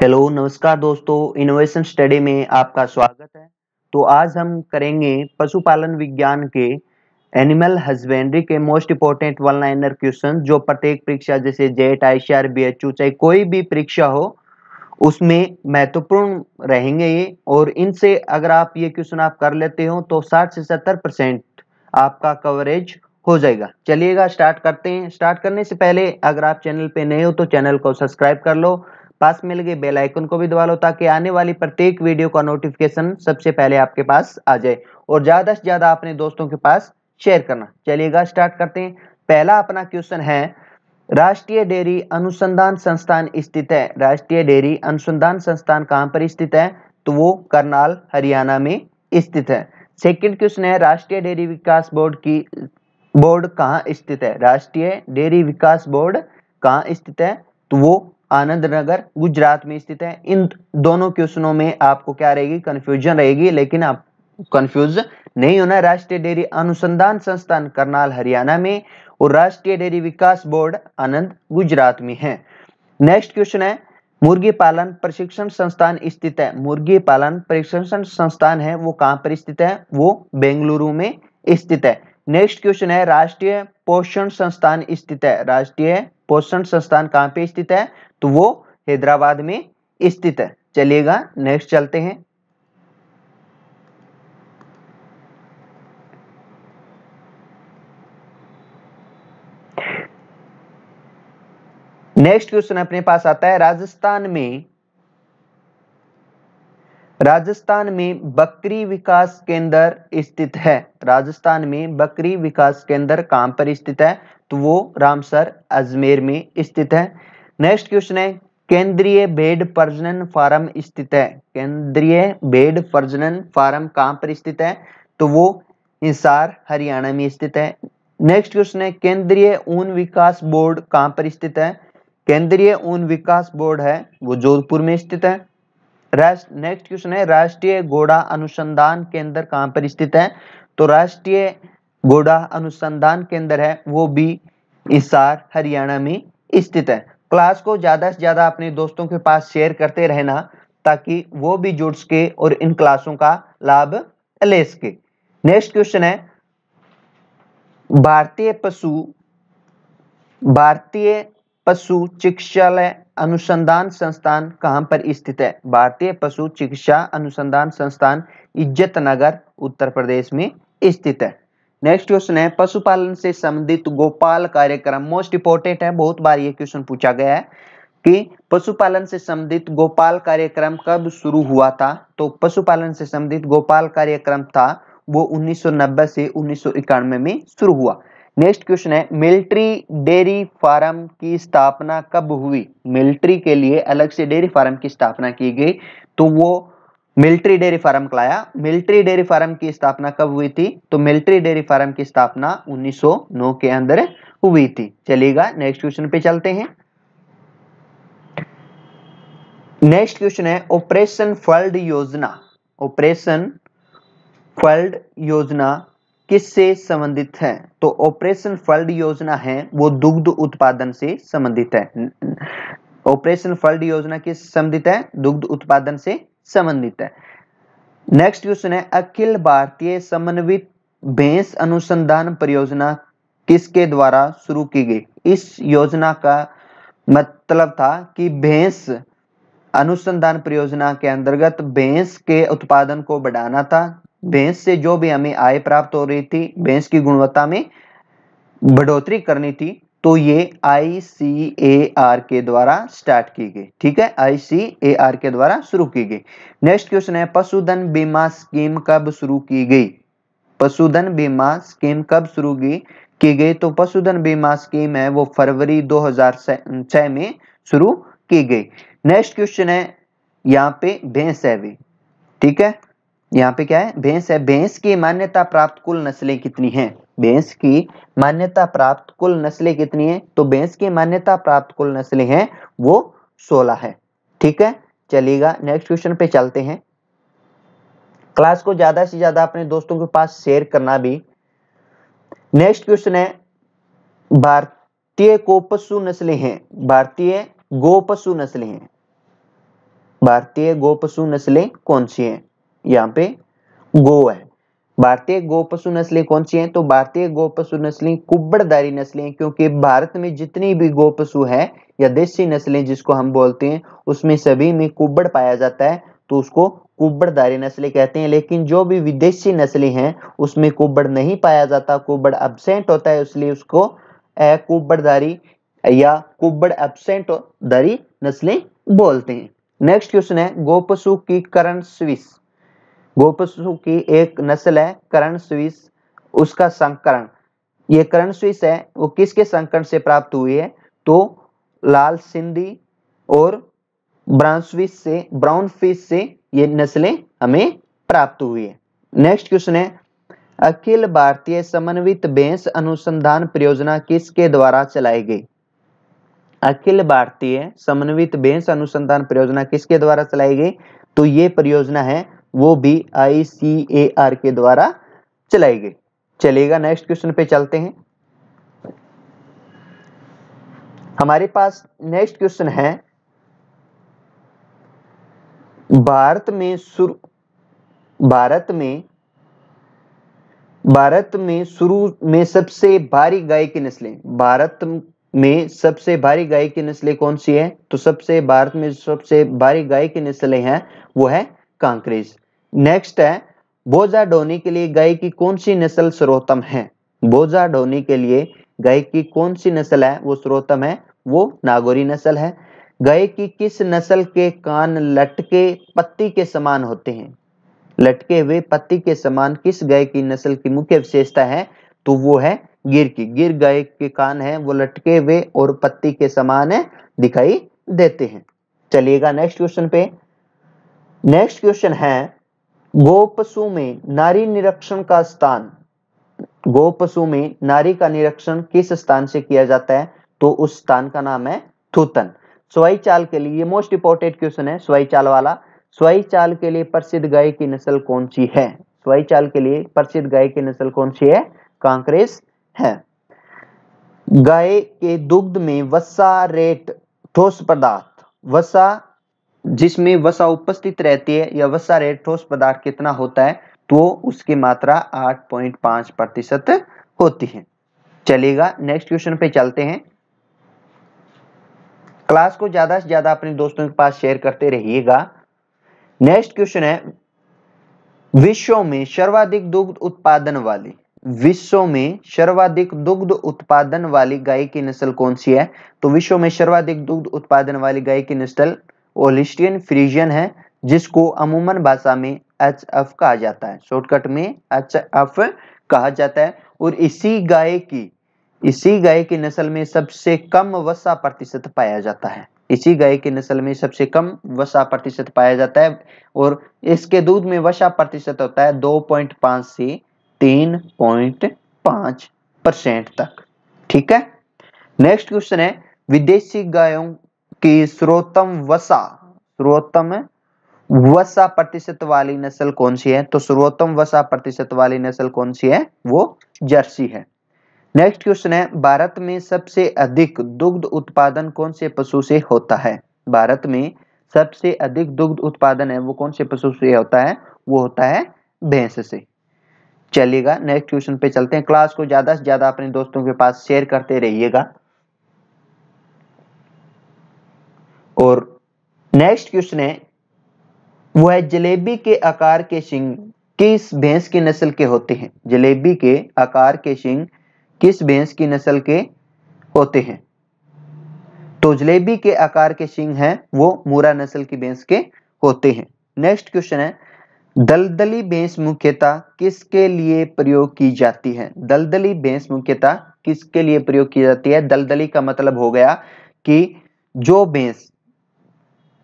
Hello नमस्कार दोस्तों innovation study में आपका स्वागत है तो आज हम करेंगे पशुपालन विज्ञान के एनिमल हस्बेंड्री के most important one liner question जो प्रत्येक परीक्षा जैसे JET I C A R B H U कोई भी परीक्षा हो उसमें महत्वपूर्ण रहेंगे ये और इनसे अगर आप ये क्वेश्चन आप कर लेते हो तो साठ से सत्तर परसेंट आपका कवरेज हो जाएगा चलिएगा स्टार्ट करते हैं स्टार्ट करने से पहले अगर आप चैनल पे नए हो तो चैनल को सब्सक्राइब कर लो पास मिल गए बेल आइकन को भी दबा लो ताकि आने वाली प्रत्येक वीडियो का नोटिफिकेशन सबसे पहले आपके पास आ जाए और ज़्यादा से ज़्यादा अपने दोस्तों के पास शेयर करना चलिएगा स्टार्ट करते हैं पहला अपना क्वेश्चन है राष्ट्रीय डेयरी अनुसंधान संस्थान स्थित है राष्ट्रीय डेयरी अनुसंधान संस्थान कहाँ पर स्थित है तो वो करनाल हरियाणा में स्थित है सेकंड क्वेश्चन है राष्ट्रीय डेयरी विकास बोर्ड की बोर्ड कहाँ स्थित है राष्ट्रीय डेयरी विकास बोर्ड कहाँ स्थित है तो वो आनंद नगर गुजरात में स्थित है इन दोनों क्वेश्चनों में आपको क्या रहेगी कंफ्यूजन रहेगी लेकिन आप कंफ्यूज नहीं होना राष्ट्रीय डेयरी अनुसंधान संस्थान करनाल हरियाणा में और राष्ट्रीय डेयरी विकास बोर्ड आनंद गुजरात में है नेक्स्ट क्वेश्चन है मुर्गी पालन प्रशिक्षण संस्थान स्थित है मुर्गी पालन प्रशिक्षण संस्थान है वो कहाँ पर स्थित है वो बेंगलुरु में स्थित है नेक्स्ट क्वेश्चन है राष्ट्रीय पोषण संस्थान स्थित है राष्ट्रीय पोषण संस्थान कहाँ पे स्थित है तो वो हैदराबाद में स्थित है चलिएगा नेक्स्ट चलते हैं नेक्स्ट क्वेश्चन अपने पास आता है राजस्थान में राजस्थान में बकरी विकास केंद्र स्थित है राजस्थान में बकरी विकास केंद्र कहां पर स्थित है तो वो रामसर अजमेर में स्थित है नेक्स्ट क्वेश्चन है केंद्रीय भेड़ प्रजनन फार्म स्थित है केंद्रीय भेड़ प्रजनन फार्म कहां पर स्थित है तो वो हिसार हरियाणा में स्थित है नेक्स्ट क्वेश्चन है केंद्रीय ऊन विकास बोर्ड कहां पर स्थित है केंद्रीय ऊन विकास बोर्ड है वो जोधपुर में स्थित है नेक्स्ट क्वेश्चन है राष्ट्रीय घोड़ा अनुसंधान केंद्र कहां पर स्थित है तो राष्ट्रीय घोड़ा अनुसंधान केंद्र है वो भी हिसार हरियाणा में स्थित है क्लास को ज़्यादा से ज़्यादा अपने दोस्तों के पास शेयर करते रहना ताकि वो भी जुड़ सके और इन क्लासों का लाभ ले सके नेक्स्ट क्वेश्चन है भारतीय पशु भारतीय पशु चिकित्सालय अनुसंधान संस्थान कहाँ पर स्थित है भारतीय पशु चिकित्सा अनुसंधान संस्थान इज्जत नगर उत्तर प्रदेश में स्थित है नेक्स्ट क्वेश्चन है पशुपालन से संबंधित गोपाल कार्यक्रम मोस्ट इंपोर्टेंट है बहुत बार ये क्वेश्चन पूछा गया है कि पशुपालन से संबंधित गोपाल कार्यक्रम कब शुरू हुआ था तो पशुपालन से संबंधित गोपाल कार्यक्रम था वो 1990 से उन्नीस में शुरू हुआ नेक्स्ट क्वेश्चन है मिलिट्री डेयरी फार्म की स्थापना कब हुई मिलिट्री के लिए अलग से डेयरी फार्म की स्थापना की गई तो वो मिलिट्री डेयरी फार्म लाया मिलिट्री डेयरी फार्म की स्थापना कब हुई थी तो मिलिट्री डेयरी फार्म की स्थापना 1909 के अंदर हुई थी चलिएगा नेक्स्ट क्वेश्चन पे चलते हैं नेक्स्ट क्वेश्चन है ऑपरेशन फल्ड योजना ऑपरेशन फल्ड योजना किससे संबंधित है तो ऑपरेशन फल्ड योजना है वो दुग्ध उत्पादन से संबंधित है ऑपरेशन फल्ड योजना किस संबंधित है दुग्ध उत्पादन से संबंधित है नेक्स्ट क्वेश्चन है अखिल भारतीय समन्वित भैंस अनुसंधान परियोजना किसके द्वारा शुरू की गई इस योजना का मतलब था कि भैंस अनुसंधान परियोजना के अंतर्गत भैंस के उत्पादन को बढ़ाना था भैंस से जो भी हमें आय प्राप्त हो रही थी भैंस की गुणवत्ता में बढ़ोतरी करनी थी तो ये आई सी ए आर के द्वारा स्टार्ट की गई ठीक है आई सी ए आर के द्वारा शुरू की गई नेक्स्ट क्वेश्चन है पशुधन बीमा स्कीम कब शुरू की गई पशुधन बीमा स्कीम कब शुरू की की गई तो पशुधन बीमा स्कीम है वो फरवरी 2006 में शुरू की गई नेक्स्ट क्वेश्चन है यहाँ पे भैंस है भी ठीक है यहाँ पे क्या है भैंस है भैंस की मान्यता प्राप्त कुल नस्लें कितनी हैं भैंस की मान्यता प्राप्त कुल नस्लें कितनी है तो भैंस की मान्यता प्राप्त कुल नस्लें हैं वो सोलह है ठीक है चलिएगा नेक्स्ट क्वेश्चन पे चलते हैं क्लास को ज्यादा से ज्यादा अपने दोस्तों के पास शेयर करना भी नेक्स्ट क्वेश्चन है भारतीय को पशु नस्लें हैं भारतीय गो पशु नस्लें हैं भारतीय गो पशु नस्लें कौन सी हैं यहाँ पे गो है भारतीय गोपशु नस्लें कौन सी हैं तो भारतीय गोपशु नस्लें कुब्बड़दारी नस्लें हैं क्योंकि भारत में जितनी भी गोपशु है या देसी नस्लें जिसको हम बोलते हैं उसमें सभी में कुब्बड़ पाया जाता है तो उसको कुब्बड़दारी नस्लें कहते हैं लेकिन जो भी विदेशी नस्लें हैं उसमें कुब्बड़ नहीं पाया जाता कुब्बड़ एबसेंट होता है इसलिए उसको कुब्बड़दारी या कुब्बड़ एबसेंट दारी नस्लें बोलते हैं नेक्स्ट क्वेश्चन है गोपशु की करण स्विस गोपशु की एक नस्ल है करण स्विस उसका संकरण ये करण स्विस है वो किसके संकरण से प्राप्त हुई है तो लाल सिंधी और ब्राउन स्विस से ब्राउन फिश से ये नस्लें हमें प्राप्त हुई है नेक्स्ट क्वेश्चन है अखिल भारतीय समन्वित बेंस अनुसंधान परियोजना किसके द्वारा चलाई गई अखिल भारतीय समन्वित बेंस अनुसंधान परियोजना किसके द्वारा चलाई गई तो ये परियोजना है वो भी आई सी ए आर के द्वारा चलाई गई चलेगा नेक्स्ट क्वेश्चन पे चलते हैं हमारे पास नेक्स्ट क्वेश्चन है भारत में शुरू भारत में भारत में शुरू में सबसे भारी गाय की नस्लें भारत में सबसे भारी गाय की नस्लें कौन सी है तो सबसे भारत में सबसे भारी गाय की नस्लें हैं वो है कांक्रीज नेक्स्ट है बोझा डोनी के लिए गाय की कौन सी नस्ल सर्वोत्तम है बोझा डोनी के लिए गाय की कौन सी नस्ल है वो सर्वोत्तम है वो नागोरी नस्ल है गाय की किस नस्ल के कान लटके पत्ती के समान होते हैं लटके हुए पत्ती के समान किस गाय की नस्ल की मुख्य विशेषता है तो वो है गिर की गिर गाय के कान है वो लटके हुए और पत्ती के समान है दिखाई देते हैं चलिएगा नेक्स्ट क्वेश्चन पे नेक्स्ट क्वेश्चन है गोपशु में नारी निरीक्षण का स्थान गोपशु में नारी का निरीक्षण किस स्थान से किया जाता है तो उस स्थान का नाम है थूतन स्वाई चाल के लिए मोस्ट इंपोर्टेंट क्वेश्चन है स्वाई चाल वाला स्वाई चाल के लिए प्रसिद्ध गाय की नस्ल कौन सी है स्वाई चाल के लिए प्रसिद्ध गाय की नस्ल कौन सी है कांग्रेस है गाय के दुग्ध में वसा रेट ठोस पदार्थ वसा जिसमें वसा उपस्थित रहती है या वसा रेट ठोस पदार्थ कितना होता है तो उसकी मात्रा 8.5 प्रतिशत होती है चलेगा नेक्स्ट क्वेश्चन पे चलते हैं क्लास को ज्यादा से ज्यादा अपने दोस्तों के पास शेयर करते रहिएगा नेक्स्ट क्वेश्चन है विश्व में सर्वाधिक दुग्ध उत्पादन वाली विश्व में सर्वाधिक दुग्ध उत्पादन वाली गाय की नस्ल कौन सी है तो विश्व में सर्वाधिक दुग्ध उत्पादन वाली गाय की नस्ल ओलिस्टियन फ्रीजन है जिसको अमूमन भाषा में एच एफ कहा जाता है शॉर्टकट में एच एफ कहा जाता है और इसी गाय की इसी गाय की नस्ल में सबसे कम वसा प्रतिशत पाया जाता है इसी गाय की नस्ल में सबसे कम वसा प्रतिशत पाया जाता है और इसके दूध में वसा प्रतिशत होता है 2.5 से 3.5 परसेंट तक ठीक है नेक्स्ट क्वेश्चन है विदेशी गायों कि स्रोतम वसा स्रोतम वसा प्रतिशत वाली नस्ल कौन सी है तो स्रोतम वसा प्रतिशत वाली नस्ल कौन सी है वो जर्सी है नेक्स्ट क्वेश्चन है भारत में सबसे अधिक दुग्ध उत्पादन कौन से पशु से होता है भारत में सबसे अधिक दुग्ध उत्पादन है वो कौन से पशु से होता है वो होता है भैंस से चलिएगा नेक्स्ट क्वेश्चन पे चलते हैं क्लास को ज़्यादा से ज़्यादा अपने दोस्तों के पास शेयर करते रहिएगा और नेक्स्ट क्वेश्चन है वो है जलेबी के आकार के शिंग किस भैंस की नस्ल के होते हैं जलेबी के आकार के शिंग किस भैंस की नस्ल के होते हैं तो जलेबी के आकार के शिंग हैं वो मूरा नस्ल की भैंस के होते हैं नेक्स्ट क्वेश्चन है दलदली भैंस मुख्यतः किसके लिए प्रयोग की जाती है दलदली भैंस मुख्यतः किसके लिए प्रयोग की जाती है दलदली का मतलब हो गया कि जो भैंस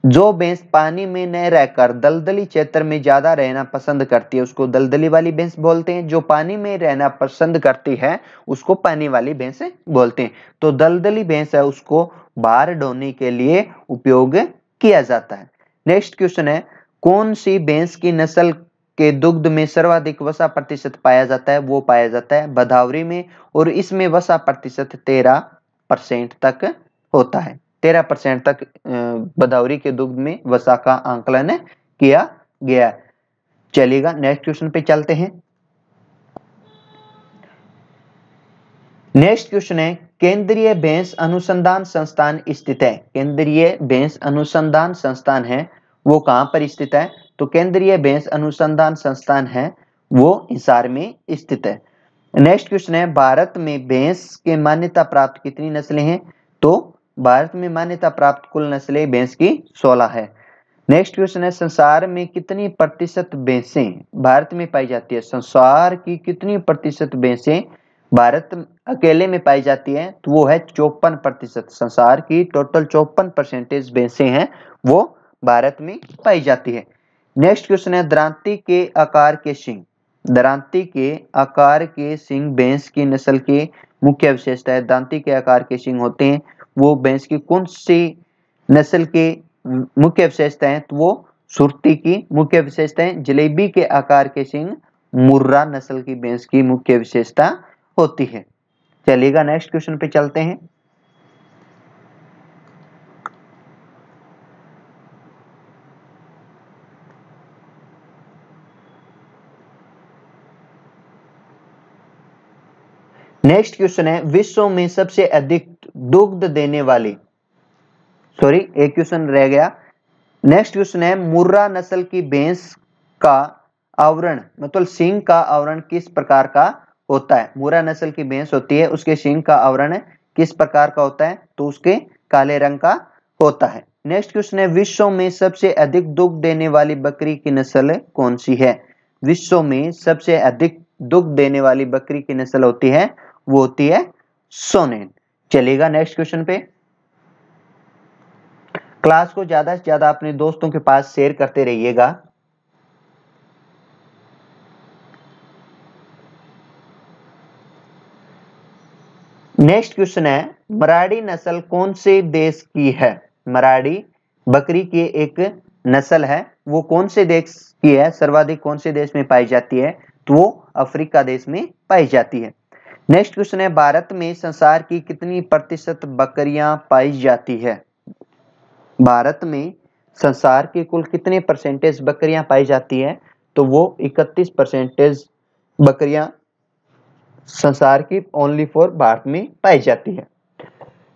जो भैंस पानी में न रहकर दलदली क्षेत्र में ज़्यादा रहना पसंद करती है उसको दलदली वाली भैंस बोलते हैं जो पानी में रहना पसंद करती है उसको पानी वाली भैंस बोलते हैं तो दलदली भैंस है उसको बाहर ढोने के लिए उपयोग किया जाता है नेक्स्ट क्वेश्चन है कौन सी भैंस की नस्ल के दुग्ध में सर्वाधिक वसा प्रतिशत पाया जाता है वो पाया जाता है बधावरी में और इसमें वसा प्रतिशत तेरह परसेंट तक होता है तेरह परसेंट तक बदौरी के दुग्ध में वसा का आंकलन किया गया चलेगा नेक्स्ट क्वेश्चन पे चलते हैं नेक्स्ट क्वेश्चन है केंद्रीय भैंस अनुसंधान संस्थान स्थित है केंद्रीय भैंस अनुसंधान संस्थान है वो कहां पर स्थित है तो केंद्रीय भैंस अनुसंधान संस्थान है वो हिसार में स्थित है नेक्स्ट क्वेश्चन है भारत में भैंस के मान्यता प्राप्त कितनी नस्लें हैं तो भारत में मान्यता प्राप्त कुल नस्लें भैंस की 16 है नेक्स्ट क्वेश्चन है संसार में कितनी प्रतिशत भैंसें भारत में पाई जाती है संसार की कितनी प्रतिशत भैंसें भारत अकेले में पाई जाती है तो वो है चौपन प्रतिशत संसार की टोटल चौपन परसेंटेज भैंसे हैं वो भारत में पाई जाती है नेक्स्ट क्वेश्चन है द्रांति के आकार के सिंह द्रांति के आकार के सिंह भैंस की नस्ल के मुख्य विशेषता है दांति के आकार के सिंह होते हैं वो भैंस की कौन सी नस्ल की मुख्य विशेषताएं तो वो सुरती की मुख्य विशेषताएं जलेबी के आकार के सिंह मुर्रा नस्ल की भैंस की मुख्य विशेषता होती है चलिएगा नेक्स्ट क्वेश्चन पे चलते हैं नेक्स्ट क्वेश्चन है विश्व में सबसे अधिक दुग्ध देने वाली सॉरी एक क्वेश्चन रह गया नेक्स्ट क्वेश्चन है मुर्रा नस्ल की भैंस का आवरण मतलब सिंह का आवरण किस प्रकार का होता है मुर्रा नस्ल की भैंस होती है उसके सिंह का आवरण किस प्रकार का होता है तो उसके काले रंग का होता है नेक्स्ट क्वेश्चन है विश्व में सबसे अधिक दुग्ध देने वाली बकरी की नस्ल कौन सी है विश्व में सबसे अधिक दुग्ध देने वाली बकरी की नस्ल होती है वो होती है सोनेन चलेगा नेक्स्ट क्वेश्चन पे क्लास को ज्यादा से ज्यादा अपने दोस्तों के पास शेयर करते रहिएगा नेक्स्ट क्वेश्चन है मराड़ी नस्ल कौन से देश की है मराड़ी बकरी की एक नस्ल है वो कौन से देश की है सर्वाधिक कौन से देश में पाई जाती है तो वो अफ्रीका देश में पाई जाती है नेक्स्ट क्वेश्चन है भारत में संसार की कितनी प्रतिशत बकरियां पाई जाती है भारत में संसार की कुल कितने परसेंटेज बकरियां पाई जाती है तो वो 31 परसेंटेज बकरियां संसार की ओनली फॉर भारत में पाई जाती है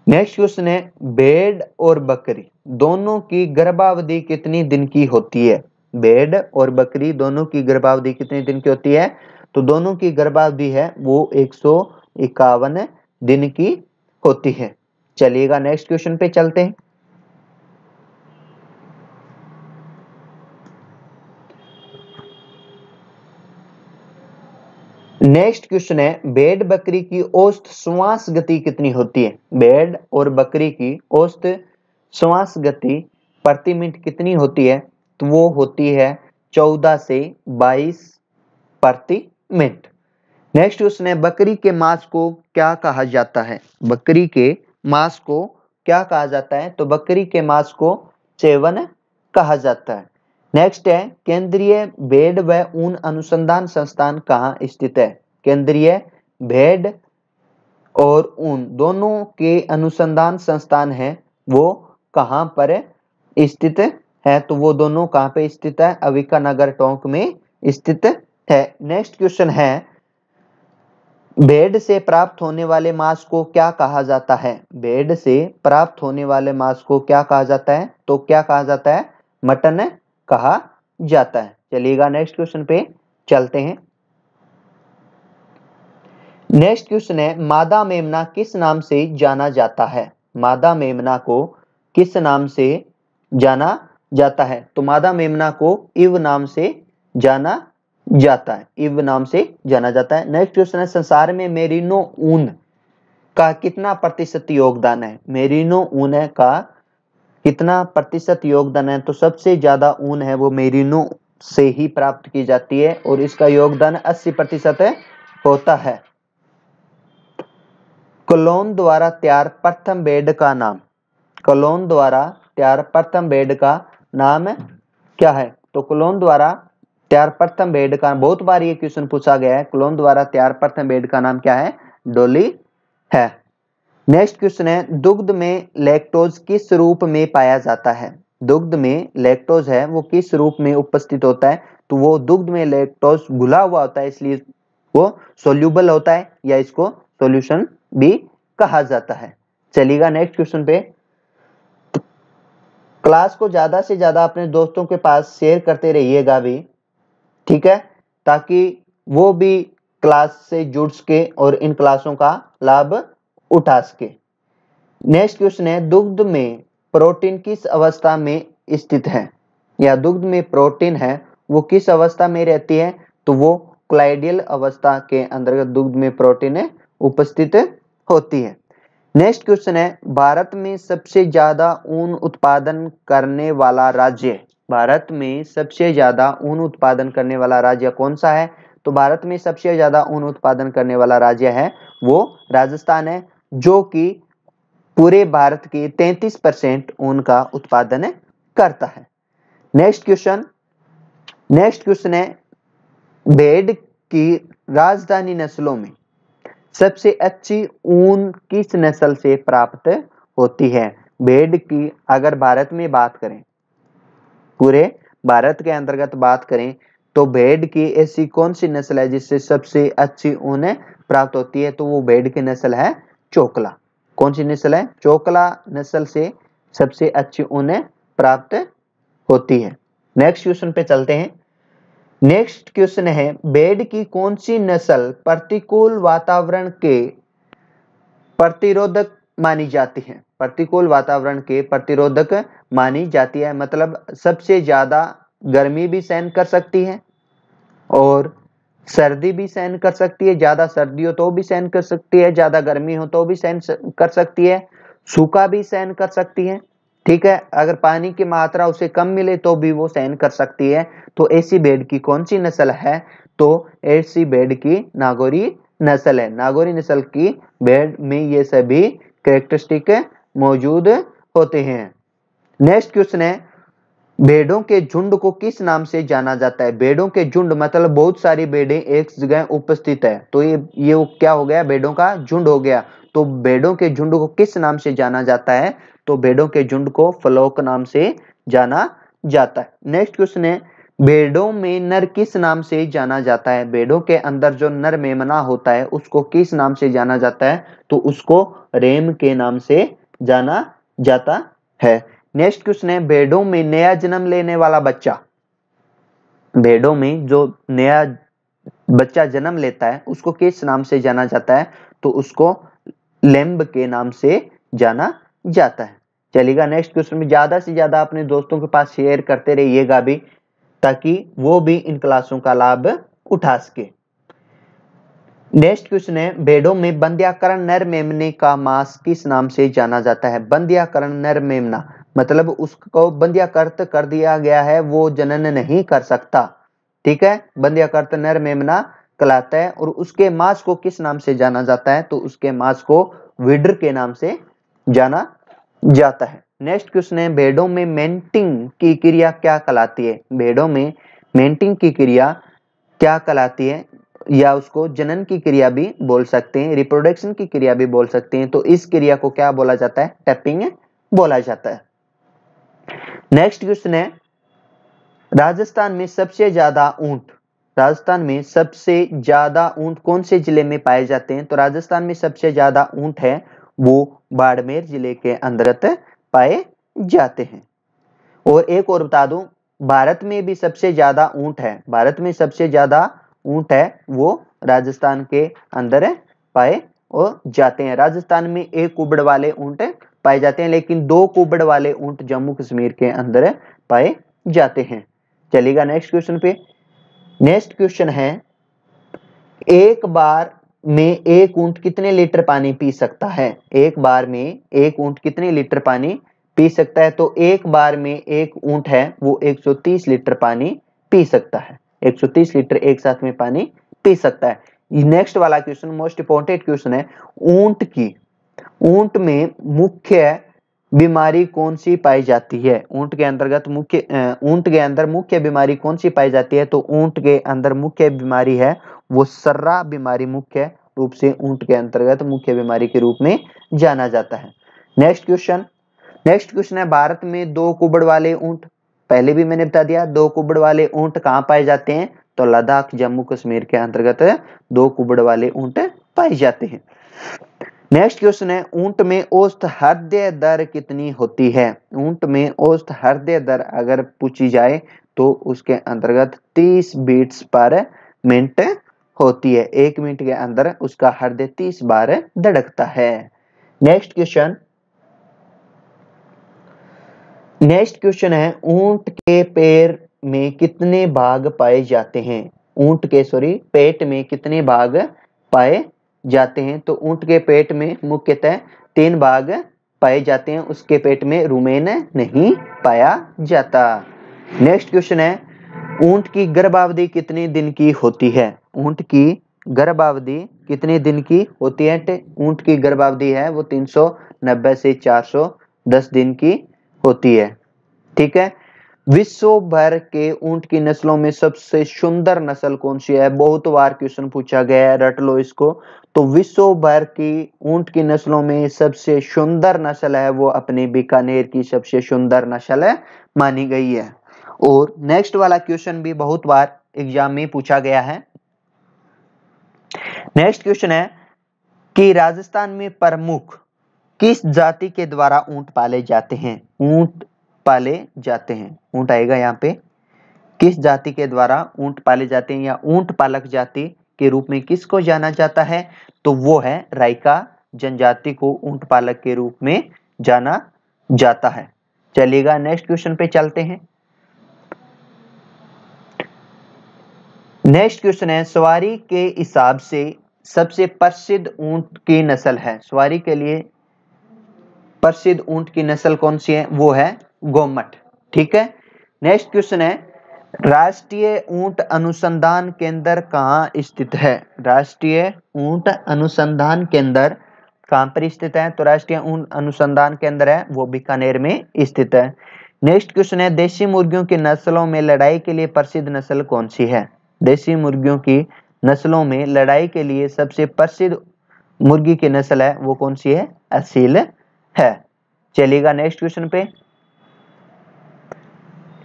नेक्स्ट क्वेश्चन है भेड़ और बकरी दोनों की गर्भावधि कितनी दिन की होती है भेड़ और बकरी दोनों की गर्भावधि कितने दिन की होती है तो दोनों की गर्भावधि है वो एक दिन की होती है चलिएगा नेक्स्ट क्वेश्चन पे चलते हैं नेक्स्ट क्वेश्चन है बेड बकरी की औस्त श्वास गति कितनी होती है बेड़ और बकरी की औस्त श्वास गति प्रति मिनट कितनी होती है तो वो होती है चौदह से बाईस प्रति मेंट नेक्स्ट क्वेश्चन है बकरी के मांस को क्या कहा जाता है बकरी के मांस को क्या कहा जाता है तो बकरी के मांस को सेवन कहा जाता है नेक्स्ट है केंद्रीय भेड़ व ऊन अनुसंधान संस्थान कहाँ स्थित है केंद्रीय भेड़ और ऊन दोनों के अनुसंधान संस्थान है वो कहाँ पर स्थित है तो वो दोनों कहाँ पे स्थित है अविका नगर टोंक में स्थित है नेक्स्ट क्वेश्चन है बेड से प्राप्त होने वाले मास को क्या कहा जाता है बेड से प्राप्त होने वाले मास को क्या कहा जाता है तो क्या कहा जाता है मटन कहा जाता है चलिएगा नेक्स्ट क्वेश्चन पे चलते हैं नेक्स्ट क्वेश्चन है मादा मेमना किस नाम से जाना जाता है मादा मेमना को किस नाम से जाना जाता है तो मादा मेमना को इव नाम से जाना जाता है इव नाम से जाना जाता है नेक्स्ट क्वेश्चन है संसार में मेरिनो ऊन का कितना प्रतिशत योगदान है मेरिनो ऊन है का कितना प्रतिशत योगदान है तो सबसे ज्यादा ऊन है वो मेरिनो से ही प्राप्त की जाती है और इसका योगदान 80 प्रतिशत होता है कलोन द्वारा तैयार प्रथम बेड का नाम कलोन द्वारा तैयार प्रथम बेड का नाम क्या है तो कलोन द्वारा त्यार प्रथम बेड का बहुत बार ये क्वेश्चन पूछा गया है क्लोन द्वारा त्यार प्रथम बेड का नाम क्या है डोली है नेक्स्ट क्वेश्चन है दुग्ध में लैक्टोज किस रूप में पाया जाता है दुग्ध में लैक्टोज है वो किस रूप में उपस्थित होता है तो वो दुग्ध में लैक्टोज घुला हुआ होता है इसलिए वो सोल्यूबल होता है या इसको सोल्यूशन भी कहा जाता है चलिएगा नेक्स्ट क्वेश्चन पे क्लास को ज्यादा से ज्यादा अपने दोस्तों के पास शेयर करते रहिएगा भी ठीक है ताकि वो भी क्लास से जुड़ सके और इन क्लासों का लाभ उठा सके नेक्स्ट क्वेश्चन है दुग्ध में प्रोटीन किस अवस्था में स्थित है या दुग्ध में प्रोटीन है वो किस अवस्था में रहती है तो वो क्लाइडियल अवस्था के अंतर्गत दुग्ध में प्रोटीन उपस्थित होती है नेक्स्ट क्वेश्चन है भारत में सबसे ज्यादा ऊन उत्पादन करने वाला राज्य भारत में सबसे ज़्यादा ऊन उत्पादन करने वाला राज्य कौन सा है तो भारत में सबसे ज़्यादा ऊन उत्पादन करने वाला राज्य है वो राजस्थान है जो कि पूरे भारत के 33 परसेंट ऊन का उत्पादन करता है नेक्स्ट क्वेश्चन नेक्स्ट क्वेश्चन है भेड़ की राजधानी नस्लों में सबसे अच्छी ऊन किस नस्ल से प्राप्त होती है भेड़ की अगर भारत में बात करें पूरे भारत के अंतर्गत बात करें तो भेड़ की ऐसी कौन सी नस्ल है जिससे सबसे अच्छी ऊन प्राप्त होती है तो वो भेड़ की नस्ल है चोकला कौन सी नस्ल है चोकला नस्ल से सबसे अच्छी ऊन प्राप्त होती है नेक्स्ट क्वेश्चन पे चलते हैं नेक्स्ट क्वेश्चन है भेड़ की कौन सी नस्ल प्रतिकूल वातावरण के प्रतिरोधक मानी जाती है प्रतिकूल वातावरण के प्रतिरोधक मानी जाती है मतलब सबसे ज़्यादा गर्मी भी सहन कर सकती है और सर्दी भी सहन कर सकती है ज़्यादा सर्दी हो तो भी सहन कर सकती है ज़्यादा गर्मी हो तो भी सहन कर सकती है सूखा भी सहन कर सकती है ठीक है अगर पानी की मात्रा उसे कम मिले तो भी वो सहन कर सकती है तो एसी बेड की कौन सी नस्ल है तो एसी बेड की नागौरी नस्ल है नागौरी नस्ल की बेड में ये सभी कैरेक्टरिस्टिक मौजूद होते हैं नेक्स्ट क्वेश्चन है भेड़ों के झुंड को किस नाम से जाना जाता है भेड़ों के झुंड मतलब बहुत सारी भेड़ें एक जगह उपस्थित है तो ये ये क्या हो गया भेड़ों का झुंड हो गया तो भेड़ों के झुंड को किस नाम से जाना जाता है तो भेड़ों के झुंड को फलोक नाम से जाना जाता है नेक्स्ट क्वेश्चन है भेड़ों में नर किस नाम से जाना जाता है भेड़ों के अंदर जो नर मेमना होता है उसको किस नाम से जाना जाता है तो उसको रेम के नाम से जाना जाता है नेक्स्ट क्वेश्चन है भेड़ों में नया जन्म लेने वाला बच्चा भेड़ों में जो नया बच्चा जन्म लेता है उसको किस नाम से जाना जाता है तो उसको लेम्ब के नाम से जाना जाता है चलेगा नेक्स्ट क्वेश्चन में ज्यादा से ज्यादा अपने दोस्तों के पास शेयर करते रहिएगा भी ताकि वो भी इन क्लासों का लाभ उठा सके नेक्स्ट क्वेश्चन है भेड़ों में बंध्याकरण नर मेमने का मांस किस नाम से जाना जाता है बंध्याकरण नर मेमना मतलब उसको बंध्याकृत कर दिया गया है वो जनन नहीं कर सकता ठीक है बंध्याकृत नर मेमना कहलाता है और उसके मांस को किस नाम से जाना जाता है तो उसके मांस को विड्र के नाम से जाना जाता है नेक्स्ट क्वेश्चन है भेड़ों में मेंटिंग की क्रिया क्या कहलाती है भेड़ों में मेंटिंग की क्रिया क्या कहलाती है या उसको जनन की क्रिया भी बोल सकते हैं रिप्रोडक्शन की क्रिया भी बोल सकते हैं तो इस क्रिया को क्या बोला जाता है टैपिंग बोला जाता है नेक्स्ट क्वेश्चन है राजस्थान में सबसे ज्यादा ऊंट राजस्थान में सबसे ज्यादा ऊंट कौन से जिले में पाए जाते हैं तो राजस्थान में सबसे ज्यादा ऊंट है वो बाड़मेर जिले के अंतर्गत पाए जाते हैं और एक और बता दूं भारत में भी सबसे ज्यादा ऊंट है भारत में सबसे ज्यादा ऊंट है वो राजस्थान के अंदर है पाए और जाते हैं राजस्थान में एक कुबड़ वाले ऊँट पाए जाते हैं लेकिन दो कुबड़ वाले ऊँट जम्मू कश्मीर के अंदर पाए जाते हैं चलेगा नेक्स्ट क्वेश्चन पे नेक्स्ट क्वेश्चन है एक बार में एक ऊंट कितने लीटर पानी पी सकता है एक बार में एक ऊंट कितने लीटर पानी पी सकता है तो एक बार में एक ऊंट है वो 130 लीटर पानी पी सकता है 130 लीटर एक साथ में पानी पी सकता है नेक्स्ट वाला क्वेश्चन मोस्ट इंपोर्टेंट क्वेश्चन है ऊंट की ऊंट में मुख्य बीमारी कौन सी पाई जाती है ऊंट के अंतर्गत मुख्य ऊंट के अंदर मुख्य बीमारी कौन सी पाई जाती है तो ऊंट के अंदर मुख्य बीमारी है वो सर्रा बीमारी मुख्य रूप से ऊंट के अंतर्गत मुख्य बीमारी के रूप में जाना जाता है नेक्स्ट क्वेश्चन नेक्स्ट क्वेश्चन है भारत में दो कुबड़ वाले ऊंट पहले भी मैंने बता दिया दो कुबड़ वाले ऊंट कहाँ पाए जाते हैं तो लद्दाख जम्मू कश्मीर के अंतर्गत दो कुबड़ वाले ऊंट पाए जाते हैं नेक्स्ट क्वेश्चन है ऊंट में औस्त हृदय दर कितनी होती है ऊंट में औस्त हृदय दर अगर पूछी जाए तो उसके अंतर्गत 30 बीट्स पर मिनट होती है एक मिनट के अंदर उसका हृदय 30 बार धड़कता है नेक्स्ट क्वेश्चन नेक्स्ट क्वेश्चन है ऊंट के पैर में कितने भाग पाए जाते हैं ऊंट के सॉरी पेट में कितने भाग पाए जाते हैं तो ऊंट के पेट में मुख्यतः तीन भाग पाए जाते हैं उसके पेट में रुमेन नहीं पाया जाता नेक्स्ट क्वेश्चन है ऊंट की गर्भावधि कितने दिन की होती है ऊंट की गर्भावधि कितने दिन की होती है ऊंट की गर्भावधि है वो 390 से 410 दिन की होती है ठीक है विश्व भर के ऊंट की नस्लों में सबसे सुंदर नस्ल कौन सी है बहुत बार क्वेश्चन पूछा गया है रट लो इसको तो विश्व भर की ऊंट की नस्लों में सबसे सुंदर नस्ल है वो अपने बीकानेर की सबसे सुंदर नस्ल है मानी गई है और नेक्स्ट वाला क्वेश्चन भी बहुत बार एग्जाम में पूछा गया है नेक्स्ट क्वेश्चन है कि राजस्थान में प्रमुख किस जाति के द्वारा ऊंट पाले जाते हैं ऊंट पाले जाते हैं ऊंट आएगा यहाँ पे किस जाति के द्वारा ऊंट पाले जाते हैं या ऊंट पालक जाति के रूप में किसको जाना जाता है तो वो है रायका जनजाति को ऊंट पालक के रूप में जाना जाता है चलिएगा नेक्स्ट क्वेश्चन पे चलते हैं नेक्स्ट क्वेश्चन है सवारी के हिसाब से सबसे प्रसिद्ध ऊंट की नस्ल है सवारी के लिए प्रसिद्ध ऊंट की नस्ल कौन सी है वो है गोमट ठीक है नेक्स्ट क्वेश्चन है राष्ट्रीय ऊंट अनुसंधान केंद्र कहाँ स्थित है राष्ट्रीय ऊंट अनुसंधान केंद्र कहां पर स्थित है तो राष्ट्रीय ऊंट अनुसंधान केंद्र है वो बीकानेर में स्थित है नेक्स्ट क्वेश्चन है देशी मुर्गियों की नस्लों में लड़ाई के लिए प्रसिद्ध नस्ल कौन सी है देशी मुर्गियों की नस्लों में लड़ाई के लिए सबसे प्रसिद्ध मुर्गी की नस्ल है वो कौन सी है असील है चलिएगा नेक्स्ट क्वेश्चन पे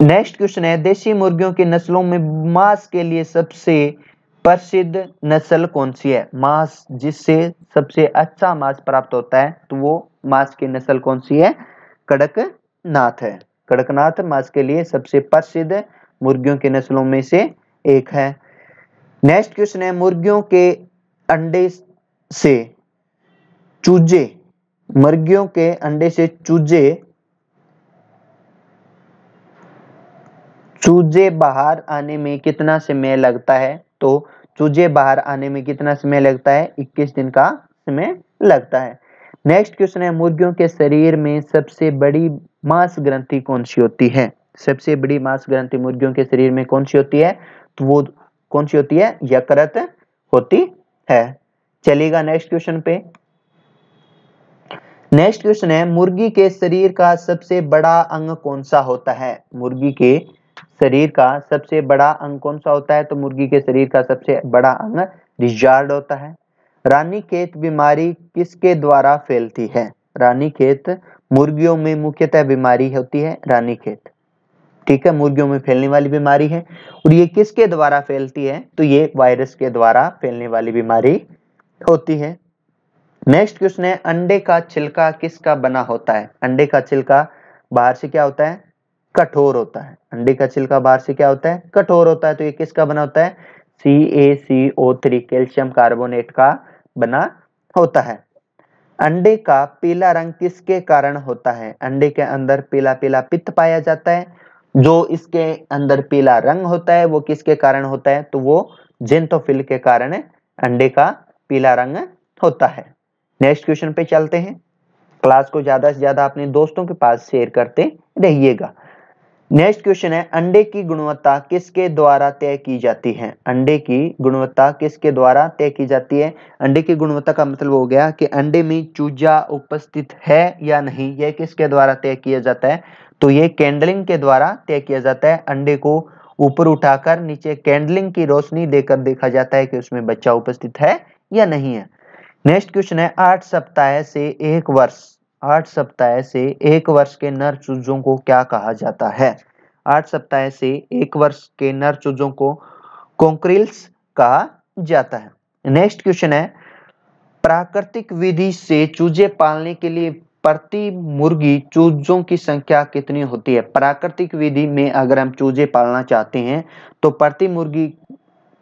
नेक्स्ट क्वेश्चन है देशी मुर्गियों की नस्लों में मांस के लिए सबसे प्रसिद्ध नस्ल कौन सी है मांस जिससे सबसे अच्छा मांस प्राप्त होता है तो वो मांस की नस्ल कौन सी है कड़कनाथ है कड़कनाथ मांस के लिए सबसे प्रसिद्ध मुर्गियों की नस्लों में से एक है नेक्स्ट क्वेश्चन है मुर्गियों के अंडे से चूजे मर्गियों के अंडे से चूजे चूजे बाहर आने में कितना समय लगता है तो चूजे बाहर आने में कितना समय लगता है 21 दिन का समय लगता है नेक्स्ट क्वेश्चन है मुर्गियों के शरीर में सबसे बड़ी मांस ग्रंथि कौन सी होती है सबसे बड़ी मांस ग्रंथि मुर्गियों के शरीर में कौन सी होती है तो वो कौन सी होती है यकृत होती है चलेगा नेक्स्ट क्वेश्चन पे नेक्स्ट क्वेश्चन है मुर्गी के शरीर का सबसे बड़ा अंग कौन सा होता है मुर्गी के शरीर का सबसे बड़ा अंग कौन सा होता है तो मुर्गी के शरीर का सबसे बड़ा अंग रिजार्ड होता है रानी खेत बीमारी किसके द्वारा फैलती है रानी खेत मुर्गियों में मुख्यतः बीमारी होती है रानी खेत ठीक है मुर्गियों में फैलने वाली बीमारी है और ये किसके द्वारा फैलती है तो ये वायरस के द्वारा फैलने वाली बीमारी होती है नेक्स्ट क्वेश्चन है अंडे का छिलका किसका बना होता है अंडे का छिलका बाहर से क्या होता है कठोर होता है अंडे का छिलका बाहर से क्या होता है कठोर होता है तो ये किसका बना होता है C A C O three calcium carbonate का बना होता है अंडे का पीला रंग किसके कारण होता है अंडे के अंदर पीला पीला पित्त पाया जाता है जो इसके अंदर पीला रंग होता है वो किसके कारण होता है तो वो जेंथोफिल के कारण अंडे का पीला रंग होता है नेक्स्ट क्वेश्चन पे चलते हैं क्लास को ज्यादा से ज्यादा अपने दोस्तों के पास शेयर करते रहिएगा नेक्स्ट क्वेश्चन है अंडे की गुणवत्ता किसके द्वारा तय की जाती है अंडे की गुणवत्ता किसके द्वारा तय की जाती है अंडे की गुणवत्ता का मतलब हो गया कि अंडे में चूजा उपस्थित है या नहीं यह किसके द्वारा तय किया जाता है तो यह कैंडलिंग के द्वारा तय किया जाता है अंडे को ऊपर उठाकर नीचे कैंडलिंग की रोशनी देकर देखा जाता है कि उसमें बच्चा उपस्थित है या नहीं है नेक्स्ट क्वेश्चन है आठ सप्ताह से एक वर्ष आठ सप्ताह से एक वर्ष के नर चूजों को क्या कहा जाता है आठ सप्ताह से एक वर्ष के नर चूजों को कॉन्क्रिल्स कहा जाता है नेक्स्ट क्वेश्चन है प्राकृतिक विधि से चूजे पालने के लिए प्रति मुर्गी चूजों की संख्या कितनी होती है प्राकृतिक विधि में अगर हम चूजे पालना चाहते हैं तो प्रति मुर्गी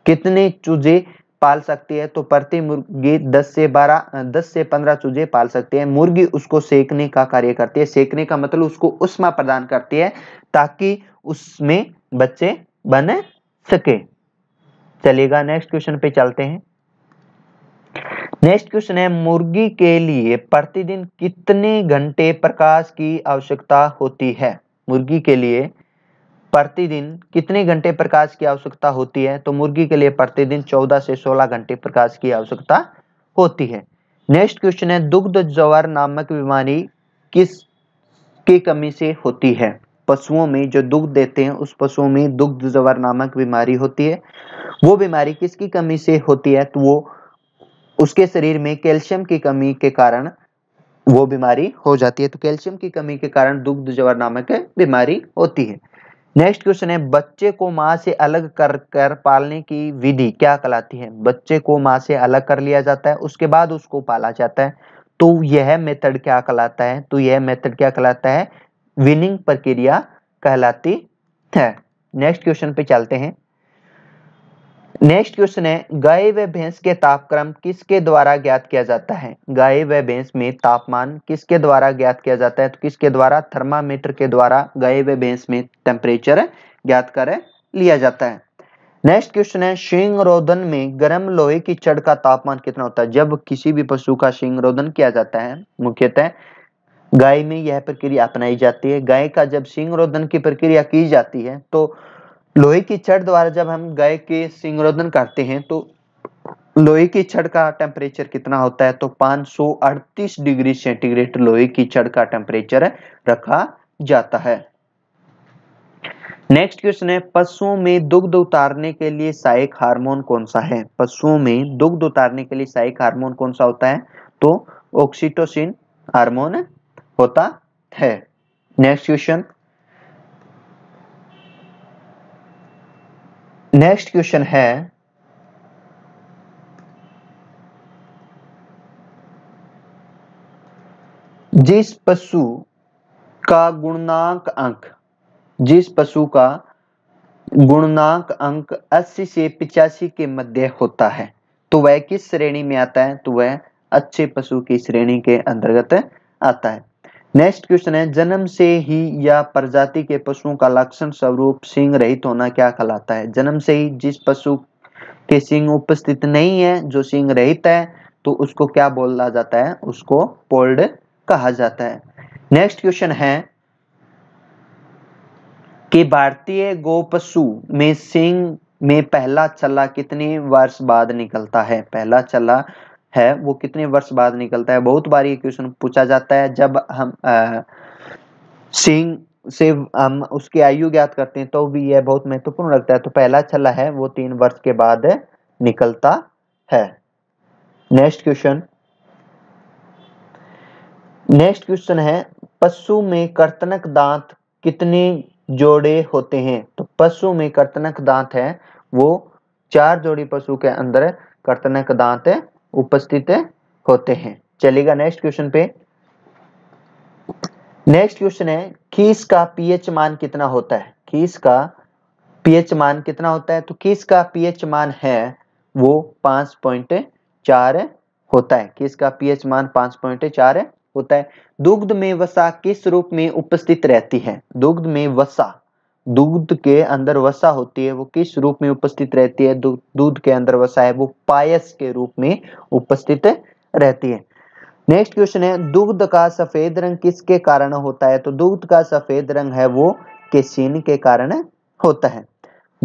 कितने चूजे पाल सकती है तो प्रति मुर्गी 10 से 12 10 से 15 चूजे पाल सकती है मुर्गी उसको सेकने का कार्य करती है सेकने का मतलब उसको उष्मा प्रदान करती है ताकि उसमें बच्चे बन सके चलेगा नेक्स्ट क्वेश्चन पे चलते हैं नेक्स्ट क्वेश्चन है मुर्गी के लिए प्रतिदिन कितने घंटे प्रकाश की आवश्यकता होती है मुर्गी के लिए प्रतिदिन कितने घंटे प्रकाश की आवश्यकता होती है तो मुर्गी के लिए प्रतिदिन 14 से 16 घंटे प्रकाश की आवश्यकता होती है नेक्स्ट क्वेश्चन है दुग्ध ज्वर नामक बीमारी किस की कमी से होती है पशुओं में जो दुग्ध देते हैं उस पशुओं में दुग्ध ज्वर नामक बीमारी होती है वो बीमारी किसकी कमी से होती है तो वो उसके शरीर में कैल्शियम की कमी के कारण वो बीमारी हो जाती है तो कैल्शियम की कमी के कारण दुग्ध ज्वर नामक बीमारी होती है नेक्स्ट क्वेश्चन है बच्चे को माँ से अलग कर कर पालने की विधि क्या कहलाती है बच्चे को माँ से अलग कर लिया जाता है उसके बाद उसको पाला जाता है तो यह मेथड क्या कहलाता है तो यह मेथड क्या कहलाता है विनिंग प्रक्रिया कहलाती है नेक्स्ट क्वेश्चन पे चलते हैं नेक्स्ट क्वेश्चन है गाय व भैंस के तापक्रम किसके द्वारा ज्ञात किया जाता है गाय व भैंस में तापमान किसके द्वारा ज्ञात किया जाता है तो किसके द्वारा थर्मामीटर के द्वारा गाय व भैंस में टेम्परेचर ज्ञात कर लिया जाता है नेक्स्ट क्वेश्चन है शिंग रोधन में गर्म लोहे की चढ़ का तापमान कितना होता है जब किसी भी पशु का शिंग रोधन किया जाता है मुख्यतः गाय में यह प्रक्रिया अपनाई जाती है गाय का जब शिंग रोधन की प्रक्रिया की जाती है तो लोहे की छड़ द्वारा जब हम गाय के सिंगरोधन करते हैं तो लोहे की छड़ का टेम्परेचर कितना होता है तो 538 डिग्री सेंटीग्रेड लोहे की छड़ का टेम्परेचर रखा जाता है नेक्स्ट क्वेश्चन है पशुओं में दुग्ध उतारने के लिए सहायक हार्मोन कौन सा है पशुओं में दुग्ध उतारने के लिए सहायक हार्मोन कौन सा होता है तो ऑक्सीटोसिन हार्मोन होता है नेक्स्ट क्वेश्चन नेक्स्ट क्वेश्चन है जिस पशु का गुणनांक अंक जिस पशु का गुणनांक अंक 80 से पिचासी के मध्य होता है तो वह किस श्रेणी में आता है तो वह अच्छे पशु की श्रेणी के अंतर्गत आता है नेक्स्ट क्वेश्चन है जन्म से ही या प्रजाति के पशुओं का लक्षण स्वरूप सिंह रहित होना क्या कहलाता है जन्म से ही जिस पशु के सिंह उपस्थित नहीं है जो सिंह रहित है तो उसको क्या बोला जाता है उसको पोल्ड कहा जाता है नेक्स्ट क्वेश्चन है कि भारतीय गो पशु में सिंह में पहला चला कितने वर्ष बाद निकलता है पहला चला है वो कितने वर्ष बाद निकलता है बहुत बार ये क्वेश्चन पूछा जाता है जब हम सिंह से हम उसकी आयु ज्ञात करते हैं तो भी यह बहुत महत्वपूर्ण लगता है तो पहला छला है वो तीन वर्ष के बाद निकलता है नेक्स्ट क्वेश्चन नेक्स्ट क्वेश्चन है पशु में कर्तनक दांत कितने जोड़े होते हैं तो पशु में कर्तनक दांत है वो चार जोड़ी पशु के अंदर कर्तनक दांत उपस्थित होते हैं चलेगा नेक्स्ट क्वेश्चन पे नेक्स्ट क्वेश्चन है खीस का पीएच मान कितना होता है खीस का पीएच मान कितना होता है तो किस का पीएच मान है वो पांच पॉइंट चार होता है किस का पीएच मान पांच पॉइंट चार होता है दुग्ध में वसा किस रूप में उपस्थित रहती है दुग्ध में वसा दूध के अंदर वसा होती है वो किस रूप में उपस्थित रहती है दूध के अंदर वसा है वो पायस के रूप में उपस्थित रहती है नेक्स्ट क्वेश्चन है दूध का सफेद रंग किसके कारण होता है तो दूध का सफेद रंग है वो केसिन के कारण होता है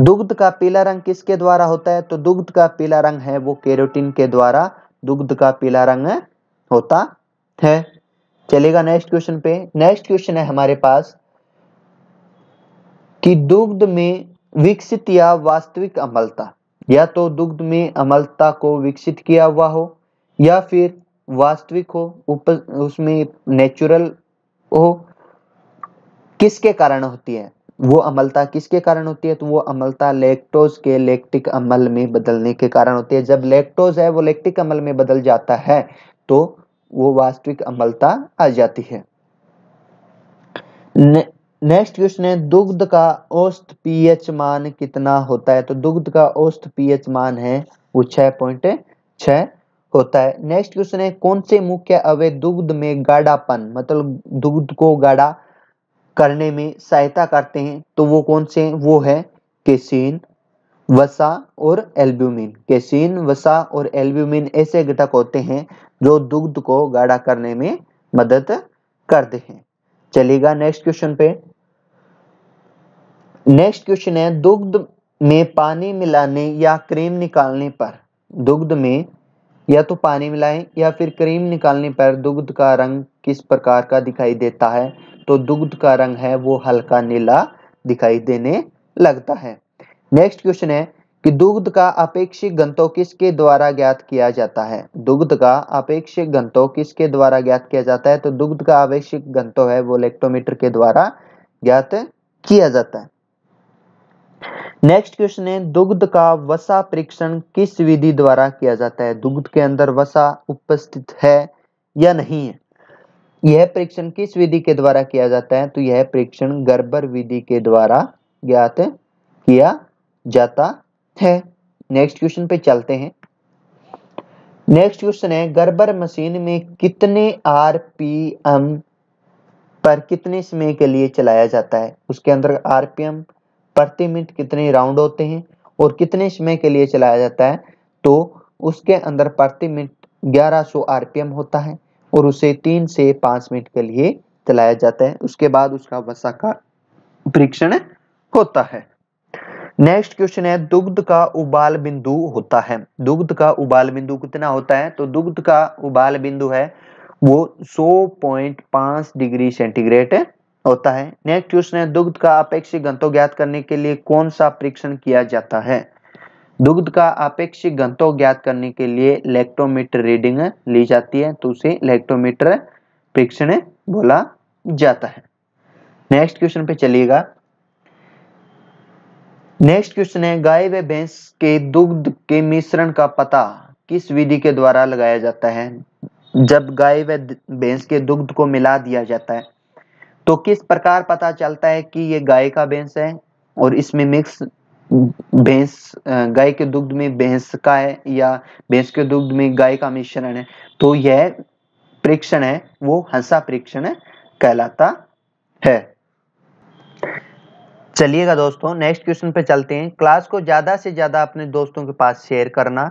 दुग्ध का पीला रंग किसके द्वारा होता है तो दुग्ध का पीला रंग है वो केरोटिन के द्वारा दुग्ध का पीला रंग होता है चलेगा नेक्स्ट क्वेश्चन पे नेक्स्ट क्वेश्चन है हमारे पास कि दुग्ध में विकसित या वास्तविक अमलता या तो दुग्ध में अमलता को विकसित किया हुआ हो या फिर वास्तविक हो उप उसमें नेचुरल हो किसके कारण होती है वो अमलता किसके कारण होती है तो वो अमलता लेक्टोज के लेक्टिक अमल में बदलने के कारण होती है जब लेक्टोज है वो लेक्टिक अमल में बदल जाता है तो वो वास्तविक अमलता आ जाती है नेक्स्ट क्वेश्चन है दुग्ध का औस्त पीएच मान कितना होता है तो दुग्ध का औस्त पीएच मान है वो छह पॉइंट छ होता है नेक्स्ट क्वेश्चन है कौन से मुख्य अवय दुग्ध में गाढ़ापन मतलब दुग्ध को गाढ़ा करने में सहायता करते हैं तो वो कौन से है? वो है केसिन वसा और एल्ब्यूमिन केसिन वसा और एल्ब्यूमिन ऐसे घटक होते हैं जो दुग्ध को गाढ़ा करने में मदद करते हैं चलेगा नेक्स्ट क्वेश्चन पे नेक्स्ट क्वेश्चन है दुग्ध में पानी मिलाने या क्रीम निकालने पर दुग्ध में या तो पानी मिलाएं या फिर क्रीम निकालने पर दुग्ध का रंग किस प्रकार का दिखाई देता है तो दुग्ध का रंग है वो हल्का नीला दिखाई देने लगता है नेक्स्ट क्वेश्चन है कि दुग्ध का अपेक्षित गंतव किसके द्वारा ज्ञात किया जाता है दुग्ध का अपेक्षित गंतव किसके द्वारा ज्ञात किया जाता है तो दुग्ध का अपेक्षित गंतव है वो इलेक्ट्रोमीटर के द्वारा ज्ञात किया जाता है नेक्स्ट क्वेश्चन है दुग्ध का वसा परीक्षण किस विधि द्वारा किया जाता है दुग्ध के अंदर वसा उपस्थित है या नहीं है यह परीक्षण किस विधि के द्वारा किया जाता है तो यह परीक्षण गर्भर विधि के द्वारा ज्ञात किया जाता है नेक्स्ट क्वेश्चन पे चलते हैं नेक्स्ट क्वेश्चन है गर्भर मशीन में कितने आरपीएम पर कितने समय के लिए चलाया जाता है उसके अंदर आरपीएम प्रति मिनट कितने राउंड होते हैं और कितने समय के लिए चलाया जाता है तो उसके अंदर प्रति मिनट 1100 आरपीएम होता है और उसे तीन से पांच मिनट के लिए चलाया जाता है उसके बाद उसका वसा का परीक्षण होता है नेक्स्ट क्वेश्चन है दुग्ध का उबाल बिंदु होता है दुग्ध का उबाल बिंदु कितना होता है तो दुग्ध का उबाल बिंदु है वो 100.5 डिग्री सेंटीग्रेड होता है नेक्स्ट क्वेश्चन है दुग्ध का अपेक्षिक घनत्व ज्ञात करने के लिए कौन सा परीक्षण किया जाता है दुग्ध का अपेक्षिक घनत्व ज्ञात करने के लिए इलेक्ट्रोमीटर रीडिंग ली जाती है तो उसे इलेक्ट्रोमीटर परीक्षण बोला जाता है नेक्स्ट क्वेश्चन पे चलिएगा नेक्स्ट क्वेश्चन है गाय व भैंस के दुग्ध के मिश्रण का पता किस विधि के द्वारा लगाया जाता है जब गाय व भैंस के दुग्ध को मिला दिया जाता है तो किस प्रकार पता चलता है कि ये गाय का भैंस है और इसमें मिक्स भैंस गाय के दुग्ध में भैंस का है या भैंस के दुग्ध में गाय का मिश्रण है तो यह परीक्षण है वो हंसा परीक्षण कहलाता है चलिएगा दोस्तों नेक्स्ट क्वेश्चन पे चलते हैं क्लास को ज्यादा से ज्यादा अपने दोस्तों के पास शेयर करना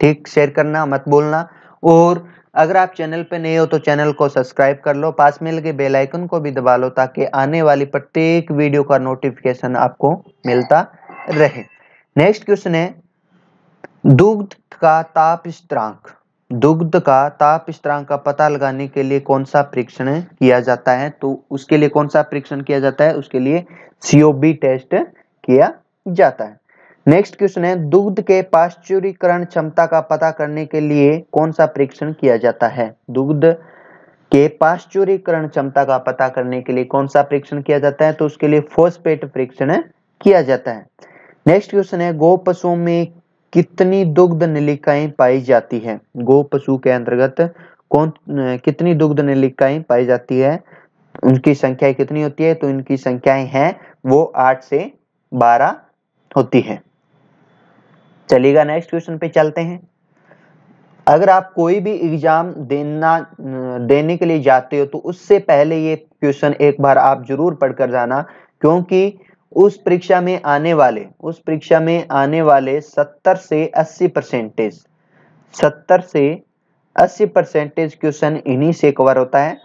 ठीक शेयर करना मत बोलना और अगर आप चैनल पर नए हो तो चैनल को सब्सक्राइब कर लो पास में लगे बेल आइकन को भी दबा लो ताकि आने वाली प्रत्येक वीडियो का नोटिफिकेशन आपको मिलता रहे नेक्स्ट क्वेश्चन है दुग्ध का ताप स्त्रांक दुग्ध का ताप स्त्रांक का पता लगाने के लिए कौन सा परीक्षण किया जाता है तो उसके लिए कौन सा परीक्षण किया जाता है उसके लिए सीओबी टेस्ट किया जाता है नेक्स्ट क्वेश्चन है दूध के पाश्चुरीकरण क्षमता का पता करने के लिए कौन सा परीक्षण किया जाता है दूध के पाश्चुरीकरण क्षमता का पता करने के लिए कौन सा परीक्षण किया जाता है तो उसके लिए फोस्पेट परीक्षण किया जाता है नेक्स्ट क्वेश्चन है गो पशुओं में कितनी दुग्ध नलिकाएं पाई जाती है गो पशु के अंतर्गत कौन कितनी दुग्ध नलिकाएं पाई जाती है उनकी संख्या कितनी होती है तो इनकी संख्याएं हैं वो आठ से बारह होती है चलेगा नेक्स्ट क्वेश्चन पे चलते हैं अगर आप कोई भी एग्जाम देना देने के लिए जाते हो तो उससे पहले ये क्वेश्चन एक बार आप जरूर पढ़कर जाना क्योंकि उस परीक्षा में आने वाले उस परीक्षा में आने वाले 70 से 80 परसेंटेज 70 से 80 परसेंटेज क्वेश्चन इन्हीं से कवर होता है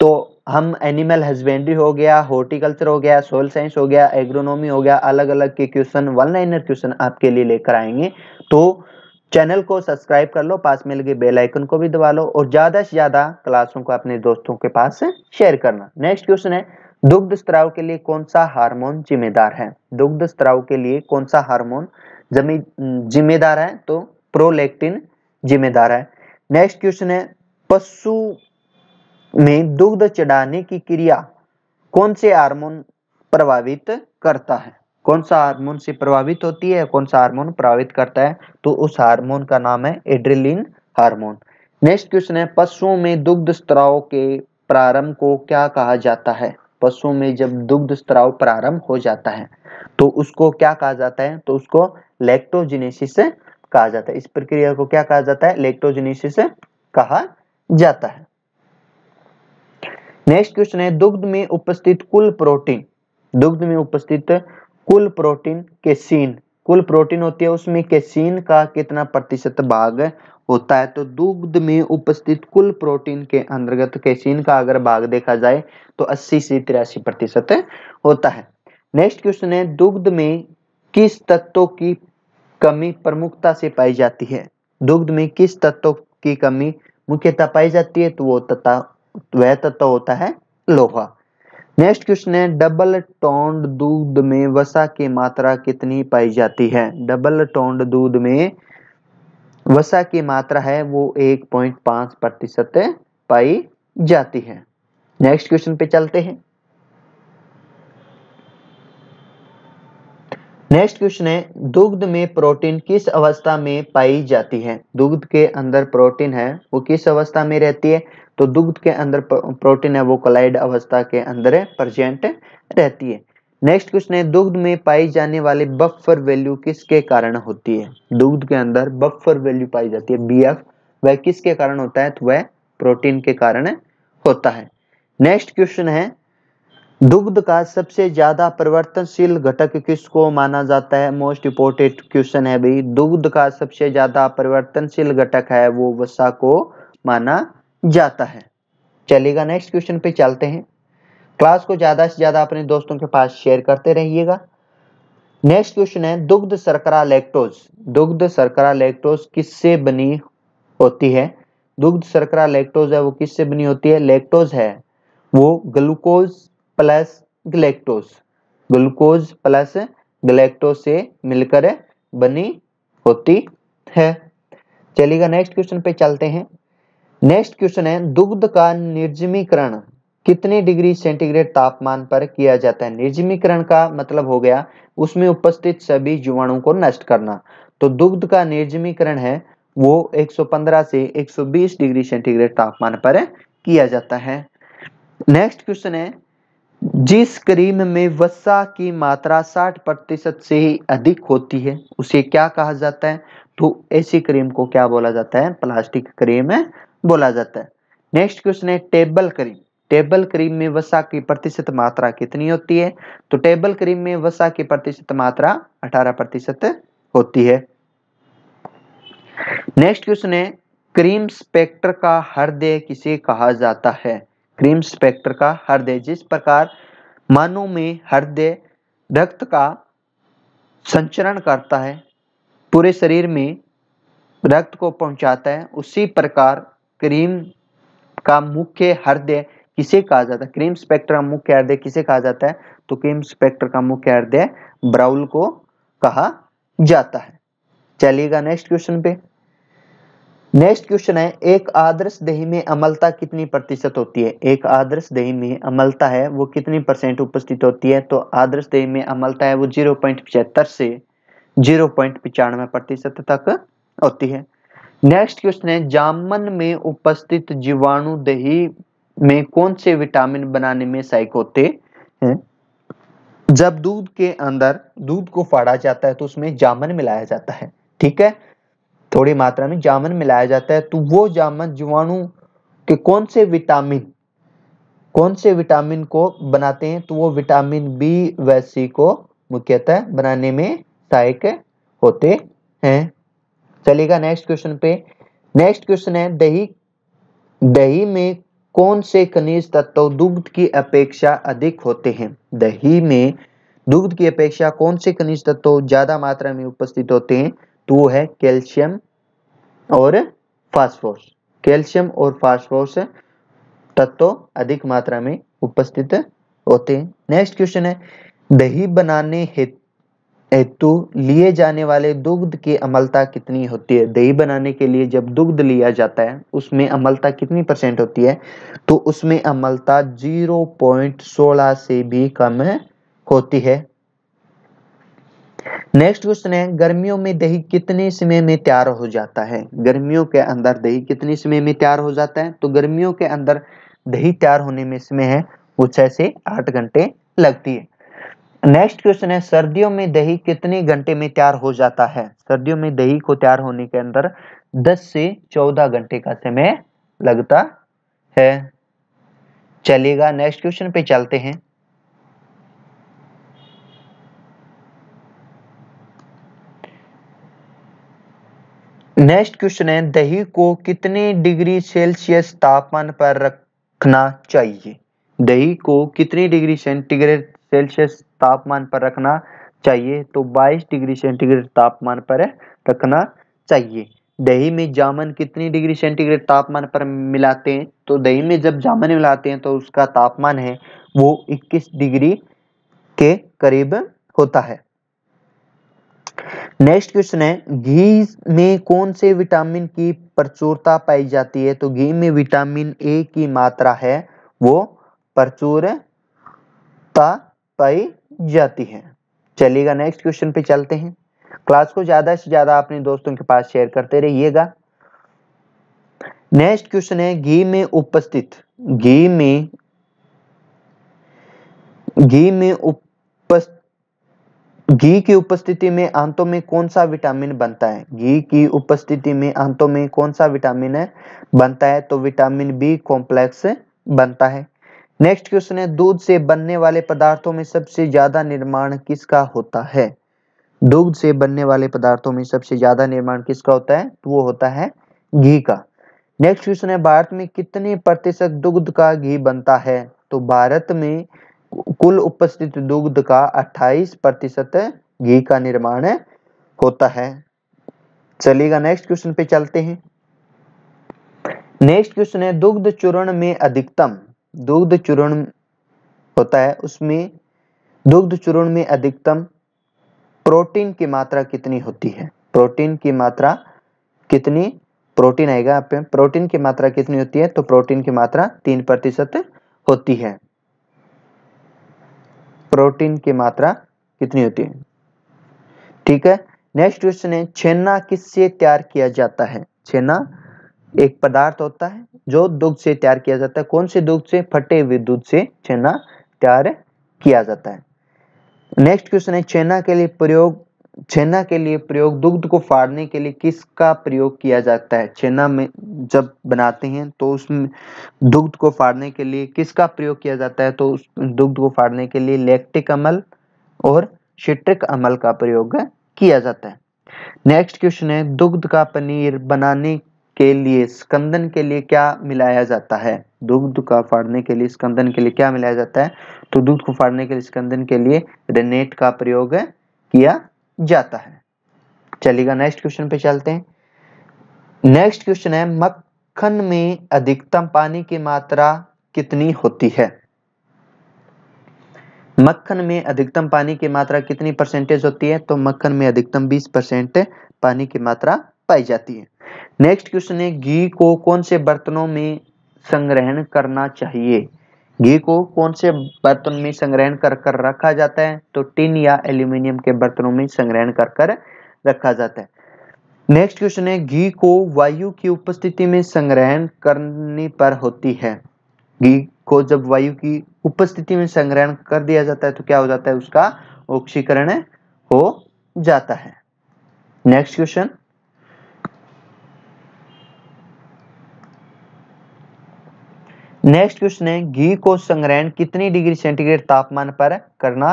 तो हम एनिमल हस्बेंड्री हो गया हॉर्टिकल्चर हो गया सोयल साइंस हो गया एग्रोनॉमी हो गया अलग अलग के क्वेश्चन वन लाइनर क्वेश्चन आपके लिए लेकर आएंगे तो चैनल को सब्सक्राइब कर लो पास में लगे बेल आइकन को भी दबा लो और ज्यादा से ज्यादा क्लासों को अपने दोस्तों के पास शेयर करना नेक्स्ट क्वेश्चन है दुग्ध स्त्राव के लिए कौन सा हार्मोन जिम्मेदार है दुग्ध स्त्राव के लिए कौन सा हार्मोन जिम्मेदार है तो प्रोलेक्टिन जिम्मेदार है नेक्स्ट क्वेश्चन है पशु में दुग्ध चढ़ाने की क्रिया कौन से हार्मोन प्रभावित करता है कौन सा हार्मोन से प्रभावित होती है कौन सा हार्मोन प्रभावित करता है तो उस हार्मोन का नाम है एड्रिलिन हार्मोन नेक्स्ट क्वेश्चन है पशुओं में दुग्ध स्त्राव के प्रारंभ को क्या कहा जाता है पशुओं में जब दुग्ध स्त्राव प्रारंभ हो जाता है तो उसको क्या कहा जाता है तो उसको लेक्टोजिनेसिस कहा जाता है इस प्रक्रिया को क्या कहा जाता है लेक्टोजिनेसिस कहा जाता है नेक्स्ट क्वेश्चन है दुग्ध में उपस्थित कुल प्रोटीन दुग्ध में उपस्थित कुल प्रोटीन केसीन कुल प्रोटीन होती है उसमें केसीन का कितना प्रतिशत भाग होता है तो दुग्ध में उपस्थित कुल प्रोटीन के अंतर्गत कैसीन का अगर भाग देखा जाए तो 80 से तिरासी प्रतिशत होता है नेक्स्ट क्वेश्चन है दुग्ध में किस तत्वों की कमी प्रमुखता से पाई जाती है दुग्ध में किस तत्वों की कमी मुख्यतः पाई जाती है तो वो तथा वह तत्व होता है लोहा नेक्स्ट क्वेश्चन है डबल टोंड दूध में वसा की मात्रा कितनी पाई जाती है डबल टोंड दूध में वसा की मात्रा है वो 1.5 प्रतिशत पाई जाती है नेक्स्ट क्वेश्चन पे चलते हैं नेक्स्ट क्वेश्चन है दुग्ध में प्रोटीन किस अवस्था में पाई जाती है दुग्ध के अंदर प्रोटीन है वो किस अवस्था में रहती है तो दुग्ध के अंदर प्रोटीन है वो कलाइड अवस्था के अंदर प्रजेंट रहती है नेक्स्ट क्वेश्चन है दुग्ध में पाई जाने वाले बफर वैल्यू किसके कारण होती है दुग्ध के अंदर बफर वैल्यू पाई जाती है बी एफ वह किसके कारण होता है तो वह प्रोटीन के कारण होता है नेक्स्ट क्वेश्चन है दुग्ध का सबसे ज्यादा परिवर्तनशील घटक किसको माना जाता है मोस्ट इंपोर्टेंट क्वेश्चन है भाई दुग्ध का सबसे ज्यादा परिवर्तनशील घटक है वो वसा को माना जाता है चलेगा नेक्स्ट क्वेश्चन पे चलते हैं क्लास को ज्यादा से ज्यादा अपने दोस्तों के पास शेयर करते रहिएगा नेक्स्ट क्वेश्चन है दुग्ध सरकरा लेक्टोज दुग्ध सरकरा लेक्टोज किससे बनी होती है दुग्ध सरकरा लेक्टोज है वो किससे बनी होती है लेक्टोज है वो glucose plus galactose glucose plus galactose से मिलकर बनी होती है चलिएगा नेक्स्ट क्वेश्चन पे चलते हैं नेक्स्ट क्वेश्चन है दुग्ध का निर्जमीकरण कितने डिग्री सेंटीग्रेड तापमान पर किया जाता है निर्जमीकरण का मतलब हो गया उसमें उपस्थित सभी जीवाणु को नष्ट करना तो दुग्ध का निर्जमीकरण है वो 115 से 120 डिग्री सेंटीग्रेड तापमान पर किया जाता है नेक्स्ट क्वेश्चन है जिस क्रीम में वसा की मात्रा 60 प्रतिशत से ही अधिक होती है उसे क्या कहा जाता है तो ऐसी क्रीम को क्या बोला जाता है प्लास्टिक क्रीम है बोला जाता है नेक्स्ट क्वेश्चन है टेबल क्रीम टेबल क्रीम में वसा की प्रतिशत मात्रा कितनी होती है तो टेबल क्रीम में वसा की प्रतिशत मात्रा 18 प्रतिशत होती है नेक्स्ट क्वेश्चन है क्रीम स्पेक्टर का हृदय किसे कहा जाता है क्रीम स्पेक्टर का हृदय जिस प्रकार मानव में हृदय रक्त का संचरण करता है पूरे शरीर में रक्त को पहुंचाता है उसी प्रकार क्रीम का मुख्य हृदय किसे कहा जाता है क्रीम स्पेक्टर का मुख्य हृदय किसे कहा जाता है तो क्रीम स्पेक्टर का मुख्य हृदय ब्राउल को कहा जाता है चलिएगा नेक्स्ट क्वेश्चन पे नेक्स्ट क्वेश्चन है एक आदर्श दही में अमलता कितनी प्रतिशत होती है एक आदर्श दही में अमलता है वो कितनी परसेंट उपस्थित होती है तो आदर्श दही में अमलता है वो जीरो पॉइंट पिछहत्तर से जीरो पॉइंट पिचानवे प्रतिशत तक होती है नेक्स्ट क्वेश्चन है जामन में उपस्थित जीवाणु दही में कौन से विटामिन बनाने में सहायक होते हैं जब दूध के अंदर दूध को फाड़ा जाता है तो उसमें जामन मिलाया जाता है ठीक है थोड़ी मात्रा में जामन मिलाया जाता है तो वो जामन जीवाणु के कौन से विटामिन कौन से विटामिन को बनाते हैं तो वो विटामिन बी व सी को मुख्यतः बनाने में सहायक होते हैं चलेगा नेक्स्ट क्वेश्चन पे नेक्स्ट क्वेश्चन है दही दही में कौन से खनिज तत्व दुग्ध की अपेक्षा अधिक होते हैं दही में दुग्ध की अपेक्षा कौन से खनिज तत्व ज्यादा मात्रा में उपस्थित होते हैं वो है कैल्शियम और फास्फोरस कैल्शियम और फास्फोरस तत्व अधिक मात्रा में उपस्थित होते हैं नेक्स्ट क्वेश्चन है दही बनाने हेतु हेतु लिए जाने वाले दुग्ध की अमलता कितनी होती है दही बनाने के लिए जब दुग्ध लिया जाता है उसमें अमलता कितनी परसेंट होती है तो उसमें अमलता 0.16 से भी कम होती है नेक्स्ट क्वेश्चन है गर्मियों में दही कितने समय में तैयार हो जाता है गर्मियों के अंदर दही कितने समय में तैयार हो जाता है तो गर्मियों के अंदर दही तैयार होने में समय है वो छह से आठ घंटे लगती है नेक्स्ट क्वेश्चन है सर्दियों में दही कितने घंटे में तैयार हो जाता है सर्दियों में दही को तैयार होने के अंदर 10 से 14 घंटे का समय लगता है चलिएगा नेक्स्ट क्वेश्चन पे चलते हैं नेक्स्ट क्वेश्चन है दही को कितने डिग्री सेल्सियस तापमान पर रखना चाहिए दही को कितने डिग्री सेंटीग्रेड सेल्सियस तापमान पर रखना चाहिए तो 22 डिग्री सेंटीग्रेड तापमान पर रखना चाहिए दही में जामन कितनी डिग्री सेंटीग्रेड तापमान पर मिलाते हैं तो दही में जब जामन मिलाते हैं तो उसका तापमान है वो 21 डिग्री के करीब होता है नेक्स्ट क्वेश्चन है घी में कौन से विटामिन की प्रचुरता पाई जाती है तो घी में विटामिन ए की मात्रा है वो प्रचुरता पाई जाती है चलिएगा नेक्स्ट क्वेश्चन पे चलते हैं क्लास को ज्यादा से ज्यादा अपने दोस्तों के पास शेयर करते रहिएगा नेक्स्ट क्वेश्चन है घी में उपस्थित घी में घी में उपस्थित घी की उपस्थिति में आंतों में कौन सा विटामिन बनता है घी की उपस्थिति में आंतों में कौन सा विटामिन है बनता है तो विटामिन बी कॉम्प्लेक्स बनता है नेक्स्ट क्वेश्चन है दूध से बनने वाले पदार्थों में सबसे ज्यादा निर्माण किसका होता है दूध से बनने वाले पदार्थों में सबसे ज्यादा निर्माण किसका होता है तो वो होता है घी का नेक्स्ट क्वेश्चन है भारत में कितने प्रतिशत दुग्ध का घी बनता है तो भारत में कुल उपस्थित दुग्ध का 28 प्रतिशत घी का निर्माण होता है चलिएगा नेक्स्ट क्वेश्चन पे चलते हैं नेक्स्ट क्वेश्चन है दुग्ध चूर्ण में अधिकतम दुग्ध चूर्ण होता है उसमें दुग्ध चूर्ण में अधिकतम प्रोटीन की मात्रा कितनी होती है प्रोटीन की मात्रा कितनी प्रोटीन आएगा आप प्रोटीन की मात्रा कितनी होती है तो प्रोटीन की मात्रा तीन प्रतिशत होती है प्रोटीन की मात्रा कितनी होती है ठीक है नेक्स्ट क्वेश्चन है छेना किससे तैयार किया जाता है छेना एक पदार्थ होता है जो दुग्ध से तैयार किया जाता है कौन से दुग्ध से फटे हुए दूध से छेना तैयार किया जाता है नेक्स्ट क्वेश्चन है छेना के लिए प्रयोग छेना के लिए प्रयोग दुग्ध को फाड़ने के लिए किसका प्रयोग किया जाता है छेना में जब बनाते हैं तो उसमें दुग्ध को फाड़ने के लिए किसका प्रयोग किया जाता है तो उस दुग्ध को फाड़ने के लिए लेक्टिक अमल और शिट्रिक अमल का प्रयोग किया जाता है नेक्स्ट क्वेश्चन है दुग्ध का पनीर बनाने के लिए स्कंदन के लिए क्या मिलाया जाता है दुग्ध का फाड़ने के लिए स्कंदन के लिए क्या मिलाया जाता है तो दुग्ध को फाड़ने के लिए स्कंदन के लिए रेनेट का प्रयोग किया जाता है चलिएगा नेक्स्ट क्वेश्चन पे चलते हैं नेक्स्ट क्वेश्चन है मक्खन में अधिकतम पानी की मात्रा कितनी होती है मक्खन में अधिकतम पानी की मात्रा कितनी परसेंटेज होती है तो मक्खन में अधिकतम 20 परसेंट पानी की मात्रा पाई जाती है नेक्स्ट क्वेश्चन है घी को कौन से बर्तनों में संग्रहण करना चाहिए घी को कौन से बर्तन में संग्रहण कर कर रखा जाता है तो टिन या एल्यूमिनियम के बर्तनों में संग्रहण कर कर रखा जाता है नेक्स्ट क्वेश्चन है घी को वायु की उपस्थिति में संग्रहण करने पर होती है घी को जब वायु की उपस्थिति में संग्रहण कर दिया जाता है तो क्या हो जाता है उसका ऑक्सीकरण हो जाता है नेक्स्ट क्वेश्चन नेक्स्ट क्वेश्चन है घी को संग्रहण कितनी डिग्री सेंटीग्रेड तापमान पर करना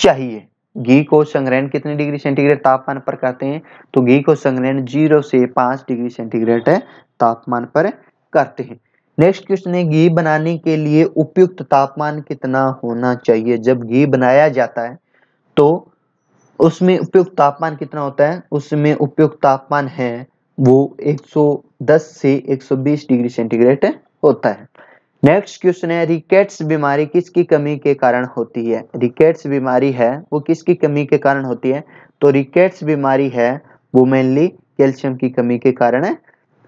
चाहिए घी को संग्रहण कितनी डिग्री सेंटीग्रेड तापमान पर करते हैं तो घी को संग्रहण जीरो से पांच डिग्री सेंटीग्रेड तापमान पर करते हैं नेक्स्ट क्वेश्चन है घी बनाने के लिए उपयुक्त तापमान कितना होना चाहिए जब घी बनाया जाता है तो उसमें उपयुक्त तापमान कितना होता है उसमें उपयुक्त तापमान है वो 110 से 120 डिग्री सेंटीग्रेड होता है नेक्स्ट क्वेश्चन है रिकेट्स बीमारी किसकी कमी के कारण होती है रिकेट्स बीमारी है वो किसकी कमी के कारण होती है तो रिकेट्स बीमारी है वो मेनली कैल्शियम की कमी के कारण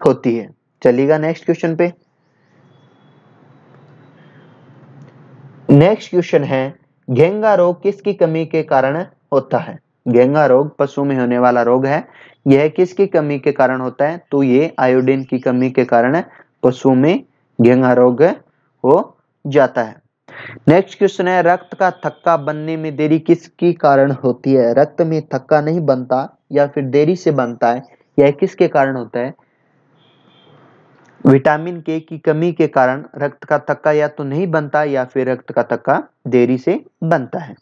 होती है चलिएगा नेक्स्ट क्वेश्चन पे नेक्स्ट क्वेश्चन है घेंगा रोग किसकी कमी के कारण होता है घेंगा रोग पशु में होने वाला रोग है यह किसकी कमी के कारण होता है तो ये आयोडीन की कमी के कारण पशु में घेंगा रोग हो जाता है नेक्स्ट क्वेश्चन है रक्त का थक्का बनने में देरी किसकी कारण होती है रक्त में थक्का नहीं बनता या फिर देरी से बनता है यह किसके कारण होता है विटामिन के की कमी के कारण रक्त का थक्का या तो नहीं बनता या फिर रक्त का थक्का देरी से बनता है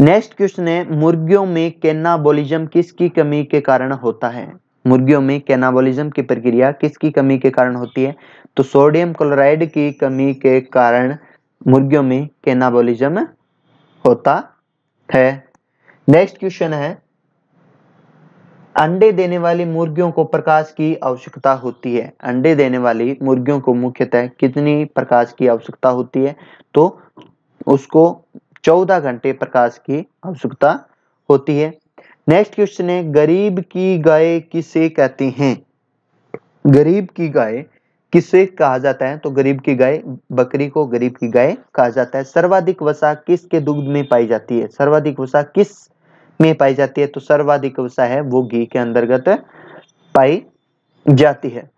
नेक्स्ट क्वेश्चन है मुर्गियों में कैनाबोलिज्म किसकी कमी के कारण होता है मुर्गियों में कैनाबोलिज्म की प्रक्रिया किसकी कमी के कारण होती है तो सोडियम क्लोराइड की कमी के कारण मुर्गियों में कैनाबोलिज्म होता है नेक्स्ट क्वेश्चन है अंडे देने वाली मुर्गियों को प्रकाश की आवश्यकता होती है अंडे देने वाली मुर्गियों को मुख्यतः कितनी प्रकाश की आवश्यकता होती है तो उसको 14 घंटे प्रकाश की आवश्यकता होती है नेक्स्ट क्वेश्चन है गरीब की गाय किसे कहते हैं गरीब की गाय किसे कहा जाता है तो गरीब की गाय बकरी को गरीब की गाय कहा जाता है सर्वाधिक वसा किसके दुग्ध में पाई जाती है सर्वाधिक वसा किस में पाई जाती है तो सर्वाधिक वसा है वो घी के अंतर्गत पाई जाती है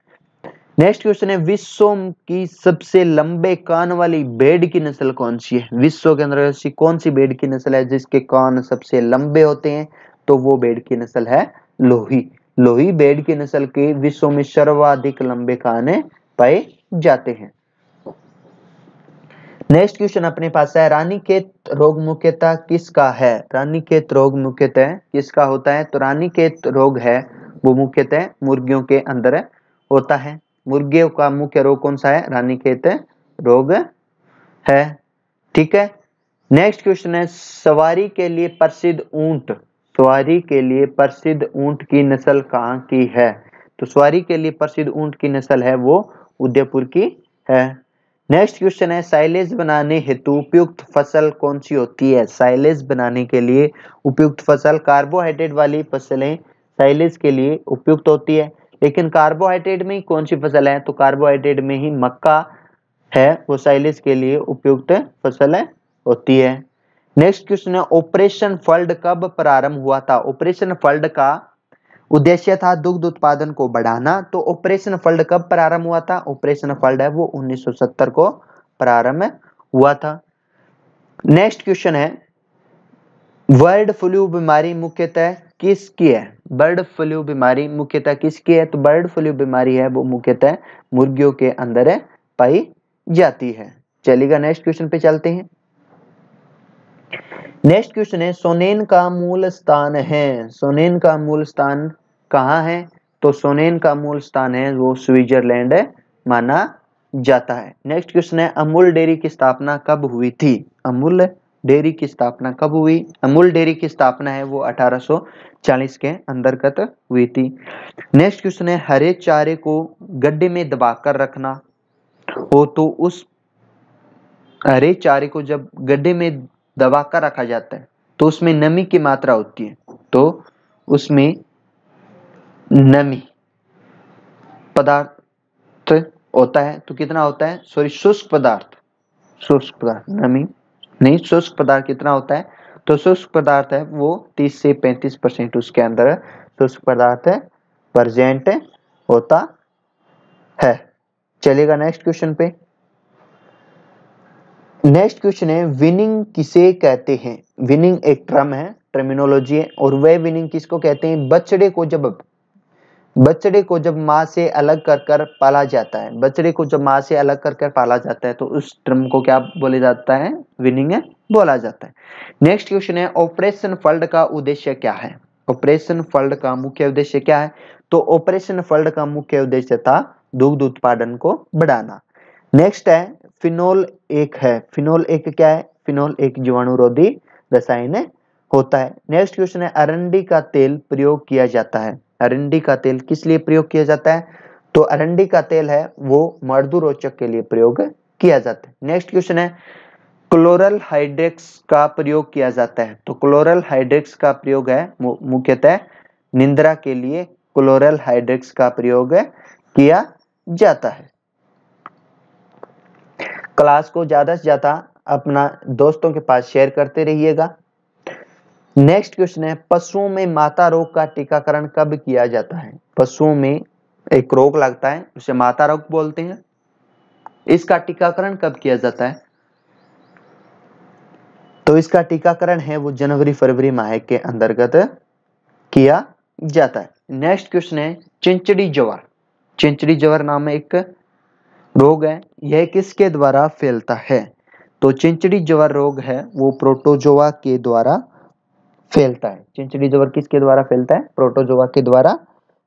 नेक्स्ट क्वेश्चन है विश्व की सबसे लंबे कान वाली भेड़ की नस्ल कौन सी है विश्व के अंदर कौन सी भेड़ की नस्ल है जिसके कान सबसे लंबे होते हैं तो वो बेड की नस्ल है लोही लोही बेड की नस्ल के विश्व में सर्वाधिक लंबे खाने पाए जाते हैं नेक्स्ट क्वेश्चन अपने पास है रानीकेत रोग मुख्यता किसका है रानीकेत रोग मुख्यतः किसका होता है तो रानी रानीकेत रोग है वो मुख्यतः मुर्गियों के अंदर होता है मुर्गियों का मुख्य रोग कौन सा है रानी रानीकेत रोग है ठीक है नेक्स्ट क्वेश्चन है सवारी के लिए प्रसिद्ध ऊंट सवारी के लिए प्रसिद्ध ऊंट की नस्ल कहाँ की है तो सवारी के लिए प्रसिद्ध ऊंट की नस्ल है वो उदयपुर की है नेक्स्ट क्वेश्चन है साइलेज बनाने हेतु उपयुक्त फसल कौन सी होती है साइलेज बनाने के लिए उपयुक्त फसल कार्बोहाइड्रेट वाली फसलें साइलेज के लिए उपयुक्त होती है लेकिन कार्बोहाइड्रेट में ही कौन सी फसल है तो कार्बोहाइड्रेट में ही मक्का है वो साइलेज के लिए उपयुक्त फसल होती है नेक्स्ट क्वेश्चन है ऑपरेशन फल्ड कब प्रारंभ हुआ था ऑपरेशन फल्ड का उद्देश्य था दुग्ध उत्पादन को बढ़ाना तो ऑपरेशन फल्ड कब प्रारंभ हुआ था ऑपरेशन फल्ड है वो 1970 को प्रारंभ हुआ था नेक्स्ट क्वेश्चन है बर्ड फ्लू बीमारी मुख्यतः किसकी है बर्ड फ्लू बीमारी मुख्यतः किसकी है तो बर्ड फ्लू बीमारी है वो मुख्यतः मुर्गियों के अंदर पाई जाती है चलेगा नेक्स्ट क्वेश्चन पे चलते हैं नेक्स्ट क्वेश्चन है सोनेन का मूल स्थान है सोनेन का मूल स्थान कहाँ है तो सोनेन का मूल स्थान है वो स्विट्जरलैंड माना जाता है नेक्स्ट क्वेश्चन है अमूल डेयरी की स्थापना कब हुई थी अमूल डेयरी की स्थापना कब हुई अमूल डेयरी की स्थापना है वो 1840 के अंतर्गत हुई थी नेक्स्ट क्वेश्चन है हरे चारे को गड्ढे में दबाकर रखना हो तो उस हरे चारे को जब गड्ढे में दबा कर रखा जाता है तो उसमें नमी की मात्रा होती है तो उसमें नमी पदार्थ होता है तो कितना होता है सॉरी शुष्क पदार्थ शुष्क पदार्थ नमी नहीं शुष्क पदार्थ कितना होता है तो शुष्क पदार्थ है वो 30 से 35 परसेंट उसके अंदर शुष्क पदार्थ है प्रजेंट होता है चलेगा नेक्स्ट क्वेश्चन पे नेक्स्ट क्वेश्चन है विनिंग किसे कहते हैं विनिंग एक ट्रम है टर्मिनोलॉजी है और वह विनिंग किसको कहते हैं बच्चड़े को जब बचड़े को जब माँ से अलग कर कर पाला जाता है बचड़े को जब माँ से अलग कर कर पाला जाता है तो उस ट्रम को क्या बोले जाता है विनिंग है, बोला जाता है नेक्स्ट क्वेश्चन है ऑपरेशन फल्ड का उद्देश्य क्या है ऑपरेशन फल्ड का मुख्य उद्देश्य क्या है तो ऑपरेशन फल्ड का मुख्य उद्देश्य था दुग्ध उत्पादन को बढ़ाना नेक्स्ट है फिनोल एक है फिनोल एक क्या है फिनोल एक जीवाणुरोधी रसायन होता है नेक्स्ट क्वेश्चन है अरंडी का तेल प्रयोग किया जाता है अरंडी का तेल किस लिए प्रयोग किया जाता है तो अरंडी का तेल है वो रोचक के लिए प्रयोग किया जाता है नेक्स्ट क्वेश्चन है क्लोरल हाइड्रेक्स का प्रयोग किया जाता है तो क्लोरल हाइड्रेक्स का प्रयोग है मुख्यतः निंद्रा के लिए क्लोरल हाइड्रेक्स का प्रयोग किया जाता है क्लास को ज़्यादा से ज़्यादा अपना दोस्तों के पास शेयर करते रहिएगा नेक्स्ट क्वेश्चन है पशुओं में माता रोग का टीकाकरण कब किया जाता है पशुओं में एक रोग लगता है उसे माता रोग बोलते हैं इसका टीकाकरण कब किया जाता है तो इसका टीकाकरण है वो जनवरी फरवरी माह के अंतर्गत किया जाता है नेक्स्ट क्वेश्चन है चिंचड़ी ज्वर चिंचड़ी ज्वर नाम एक रोग है यह किसके द्वारा फैलता है तो चिंचड़ी ज्वर रोग है वो प्रोटोजोआ के द्वारा फैलता है चिंचड़ी ज्वर किसके द्वारा फैलता है प्रोटोजोआ के द्वारा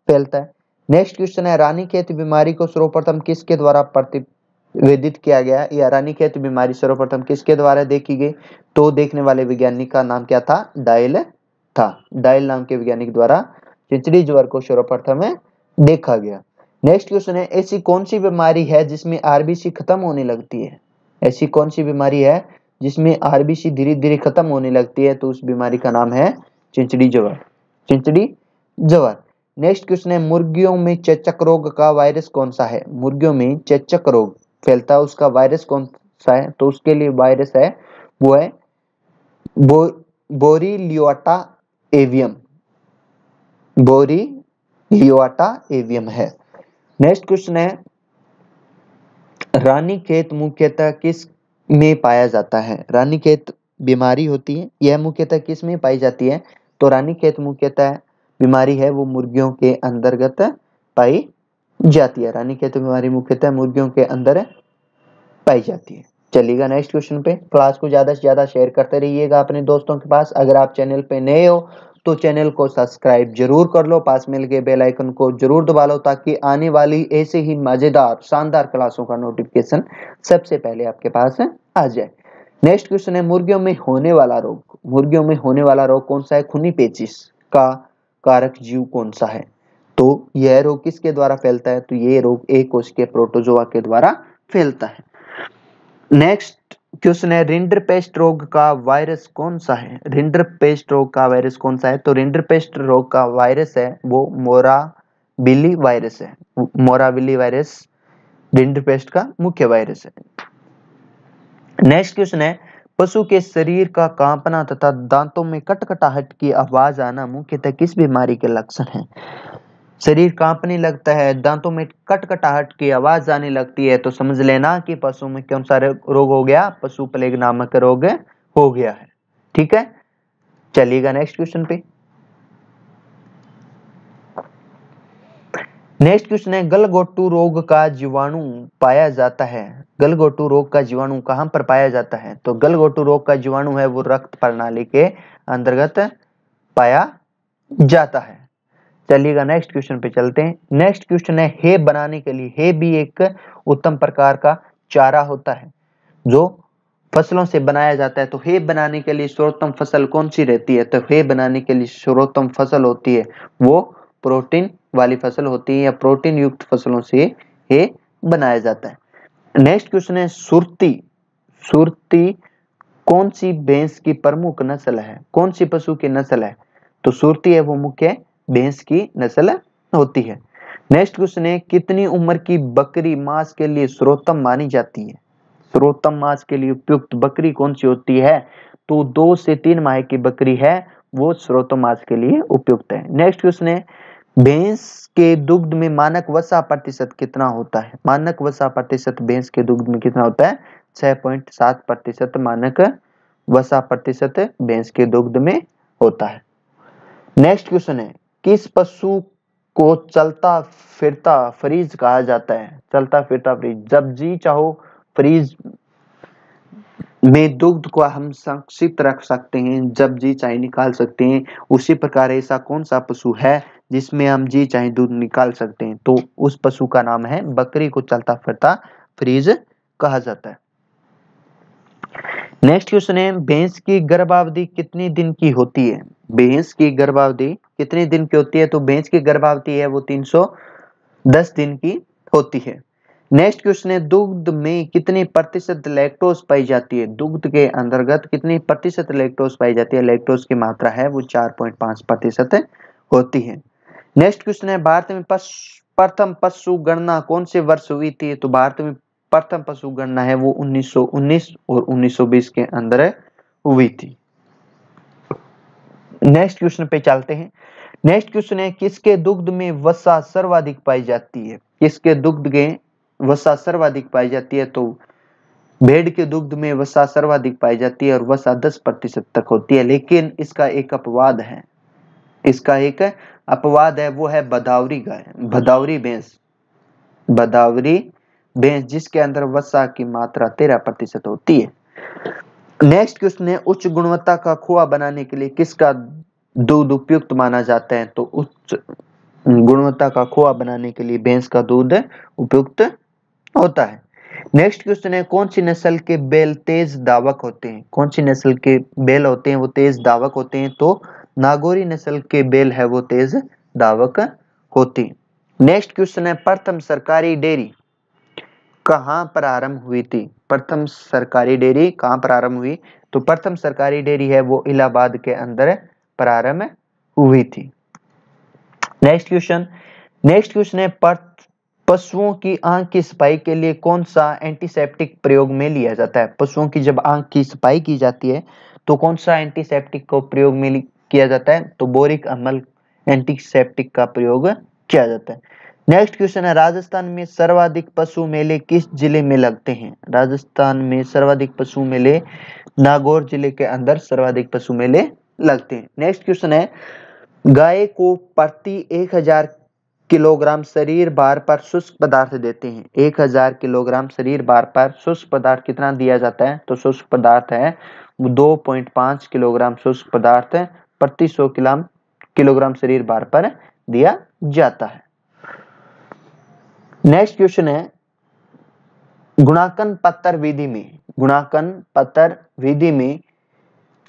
फैलता है नेक्स्ट क्वेश्चन है रानी खेत बीमारी को सर्वप्रथम किसके द्वारा प्रतिवेदित किया गया या खेत बीमारी सर्वप्रथम किसके द्वारा देखी गई तो देखने वाले वैज्ञानिक का नाम क्या था डायल था डायल नाम के वैज्ञानिक द्वारा चिंचड़ी ज्वर को सर्वप्रथम देखा गया नेक्स्ट क्वेश्चन है ऐसी कौन सी बीमारी है जिसमें आरबीसी खत्म होने लगती है ऐसी कौन सी बीमारी है जिसमें आरबीसी धीरे धीरे खत्म होने लगती है तो उस बीमारी का नाम है चिंचड़ी जवर चिंचड़ी जवर नेक्स्ट क्वेश्चन है मुर्गियों में चेचक रोग का वायरस कौन सा है मुर्गियों में चेचक रोग फैलता है उसका वायरस कौन सा है तो उसके लिए वायरस है वो है बो लियोटा एवियम बोरी लियोटा एवियम है नेक्स्ट क्वेश्चन है रानी खेत मुख्यतः किस में पाया जाता है रानी खेत बीमारी होती है यह मुख्यतः किस में पाई जाती है तो रानी खेत मुख्यतः बीमारी है वो मुर्गियों के अंतर्गत पाई जाती है रानी खेत बीमारी मुख्यतः मुर्गियों के अंदर पाई जाती है चलिएगा नेक्स्ट क्वेश्चन पे क्लास को ज़्यादा से ज़्यादा शेयर करते रहिएगा अपने दोस्तों के पास अगर आप चैनल पे नए हो तो चैनल को सब्सक्राइब जरूर कर लो पास में लगे बेल आइकन को जरूर दबा लो ताकि आने वाली ऐसे ही मजेदार शानदार क्लासों का नोटिफिकेशन सबसे पहले आपके पास आ जाए नेक्स्ट क्वेश्चन है मुर्गियों में होने वाला रोग मुर्गियों में होने वाला रोग कौन सा है खूनी पेचिस का कारक जीव कौन सा है तो यह रोग किसके द्वारा फैलता है तो ये रोग एक कोश के प्रोटोजोआ के द्वारा फैलता है नेक्स्ट क्वेश्चन है रिंडर पेस्ट रोग का वायरस कौन सा है रिंडर पेस्ट रोग का वायरस कौन सा है तो रिंडर पेस्ट रोग का वायरस है वो मोरा बिली वायरस है मोरा बिली वायरस रिंडर पेस्ट का मुख्य वायरस है नेक्स्ट क्वेश्चन है पशु के शरीर का कांपना तथा दांतों में कटकटाहट की आवाज आना मुख्यतः किस बीमारी के लक्षण है शरीर कांपने लगता है दांतों में कटकटाहट की आवाज आने लगती है तो समझ लेना कि पशु में कौन सा रोग हो गया पशु प्लेग नामक रोग हो गया है ठीक है चलिएगा नेक्स्ट क्वेश्चन पे नेक्स्ट क्वेश्चन है गलगोटू रोग का जीवाणु पाया जाता है गलगोटू रोग का जीवाणु कहां पर पाया जाता है तो गलगोटू रोग का जीवाणु है वो रक्त प्रणाली के अंतर्गत पाया जाता है चलिएगा नेक्स्ट क्वेश्चन पे चलते हैं नेक्स्ट क्वेश्चन है हे बनाने के लिए हे भी एक उत्तम प्रकार का चारा होता है जो फसलों से बनाया जाता है तो हे बनाने के लिए सर्वोत्तम फसल कौन सी रहती है तो हे बनाने के लिए सर्वोत्तम फसल होती है वो प्रोटीन वाली फसल होती है या प्रोटीन युक्त फसलों से हे बनाया जाता है नेक्स्ट क्वेश्चन है सुरती सुरती कौन सी भैंस की प्रमुख नस्ल है कौन सी पशु की नस्ल है तो सुरती है वो मुख्य भैंस की नस्ल होती है नेक्स्ट क्वेश्चन है कितनी उम्र की बकरी मांस के लिए सर्वोत्तम मानी जाती है सर्वोत्तम मांस के लिए उपयुक्त बकरी कौन सी होती है तो दो से तीन माह की बकरी है वो सर्वोत्तम मांस के लिए उपयुक्त है नेक्स्ट क्वेश्चन है भैंस के दुग्ध में मानक वसा प्रतिशत कितना होता है मानक वसा प्रतिशत भैंस के दुग्ध में कितना होता है छह पॉइंट सात प्रतिशत मानक वसा प्रतिशत भैंस के दुग्ध में होता है नेक्स्ट क्वेश्चन है किस पशु को चलता फिरता फ्रीज कहा जाता है चलता फिरता फ्रीज जब जी चाहो फ्रीज में दुग्ध को हम संक्षिप्त रख सकते हैं जब जी चाहे निकाल सकते हैं उसी प्रकार ऐसा कौन सा पशु है जिसमें हम जी चाहे दूध निकाल सकते हैं तो उस पशु का नाम है बकरी को चलता फिरता फ्रीज कहा जाता है नेक्स्ट क्वेश्चन है भैंस की गर्भावधि कितने दिन की होती है भैंस की गर्भावधि कितने दिन की होती है तो भैंस की गर्भावधि है वो 310 दिन की होती है नेक्स्ट क्वेश्चन है दुग्ध में कितने प्रतिशत लैक्टोज पाई जाती है दुग्ध के अंतर्गत कितने प्रतिशत लैक्टोज पाई जाती है लैक्टोज की मात्रा है वो 4.5 प्रतिशत होती है नेक्स्ट क्वेश्चन है भारत में पशु प्रथम पशु गणना कौन से वर्ष हुई थी तो भारत में प्रथम पशु गणना है वो 1919 और 1920 के अंदर हुई थी नेक्स्ट क्वेश्चन पे चलते हैं नेक्स्ट क्वेश्चन है किसके दुग्ध में वसा सर्वाधिक पाई जाती है किसके दुग्ध के वसा सर्वाधिक पाई जाती है तो भेड़ के दुग्ध में वसा सर्वाधिक पाई जाती है और वसा 10 प्रतिशत तक होती है लेकिन इसका एक अपवाद है इसका एक अपवाद है वो है बदावरी गाय बदावरी भैंस बदावरी भैंस जिसके अंदर वसा की मात्रा तेरह प्रतिशत होती है नेक्स्ट क्वेश्चन है उच्च गुणवत्ता का खोआ बनाने के लिए किसका दूध उपयुक्त माना जाता है तो उच्च गुणवत्ता का खोआ बनाने के लिए भैंस का दूध उपयुक्त होता है नेक्स्ट क्वेश्चन है कौन सी नस्ल के बैल तेज दावक होते हैं कौन सी नस्ल के बैल होते हैं वो तेज दावक होते हैं तो नागौरी नस्ल के बैल है वो तेज दावक होते हैं नेक्स्ट क्वेश्चन है प्रथम सरकारी डेयरी कहाँ प्रारंभ हुई थी प्रथम सरकारी डेयरी कहाँ प्रारंभ हुई तो प्रथम सरकारी डेयरी है वो इलाहाबाद के अंदर प्रारंभ हुई थी नेक्स्ट क्वेश्चन नेक्स्ट क्वेश्चन है पशुओं की आंख की सफाई के लिए कौन सा एंटीसेप्टिक प्रयोग में लिया जाता है पशुओं की जब आंख की सफाई की जाती है तो कौन सा एंटीसेप्टिक को प्रयोग में किया जाता है तो बोरिक अमल एंटीसेप्टिक का प्रयोग किया जाता है नेक्स्ट क्वेश्चन है राजस्थान में सर्वाधिक पशु मेले किस जिले में लगते हैं राजस्थान में सर्वाधिक पशु मेले नागौर जिले के अंदर सर्वाधिक पशु मेले लगते हैं नेक्स्ट क्वेश्चन है गाय को प्रति 1000 किलोग्राम शरीर बार पर शुष्क पदार्थ देते हैं 1000 किलोग्राम शरीर बार पर शुष्क पदार्थ कितना दिया जाता है तो शुष्क पदार्थ है दो किलोग्राम शुष्क पदार्थ प्रति सौ किलोग्राम किलोग्राम शरीर बार पर दिया जाता है नेक्स्ट क्वेश्चन है गुणाकन पत्थर विधि में गुणाकन पत्थर विधि में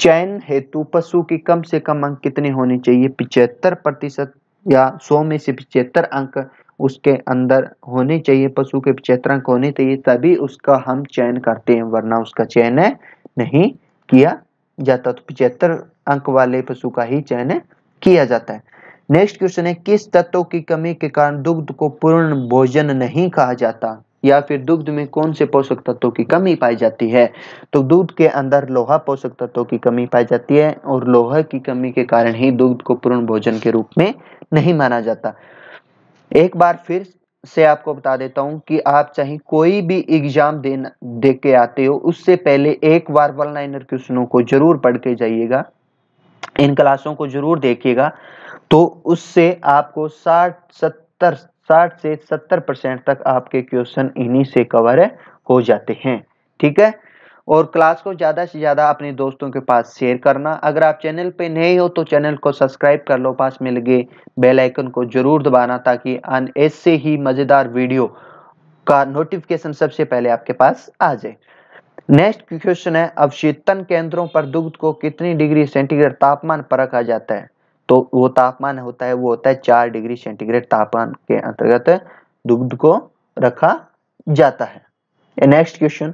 चयन हेतु पशु की कम से कम अंक कितने होने चाहिए पिछहत्तर प्रतिशत या सौ में से पिछहत्तर अंक उसके अंदर होने चाहिए पशु के पिछहत्तर अंक होने चाहिए तभी उसका हम चयन करते हैं वरना उसका चयन नहीं किया जाता तो पिचहत्तर अंक वाले पशु का ही चयन किया जाता है नेक्स्ट क्वेश्चन है किस तत्व की कमी के कारण दुग्ध को पूर्ण भोजन नहीं कहा जाता या फिर दुग्ध में कौन से पोषक तत्वों की कमी पाई जाती है तो दूध के अंदर लोहा पोषक तत्वों की कमी पाई जाती है और लोहा की कमी के कारण ही दुग्ध को पूर्ण भोजन के रूप में नहीं माना जाता एक बार फिर से आपको बता देता हूं कि आप चाहे कोई भी एग्जाम देना दे के आते हो उससे पहले एक बार वन लाइनर क्वेश्चनों को जरूर पढ़ के जाइएगा इन क्लासों को जरूर देखिएगा तो उससे आपको साठ सत्तर साठ से सत्तर परसेंट तक आपके क्वेश्चन इन्हीं से कवर है हो जाते हैं ठीक है और क्लास को ज़्यादा से ज़्यादा अपने दोस्तों के पास शेयर करना अगर आप चैनल पे नए हो तो चैनल को सब्सक्राइब कर लो पास में लगे बेल आइकन को ज़रूर दबाना ताकि अन ऐसे ही मज़ेदार वीडियो का नोटिफिकेशन सबसे पहले आपके पास आ जाए नेक्स्ट क्वेश्चन है अवशीतन केंद्रों पर दुग्ध को कितनी डिग्री सेंटीग्रेड तापमान पर रखा जाता है तो वो तापमान होता है वो होता है चार डिग्री सेंटीग्रेड तापमान के अंतर्गत दुग्ध को रखा जाता है नेक्स्ट क्वेश्चन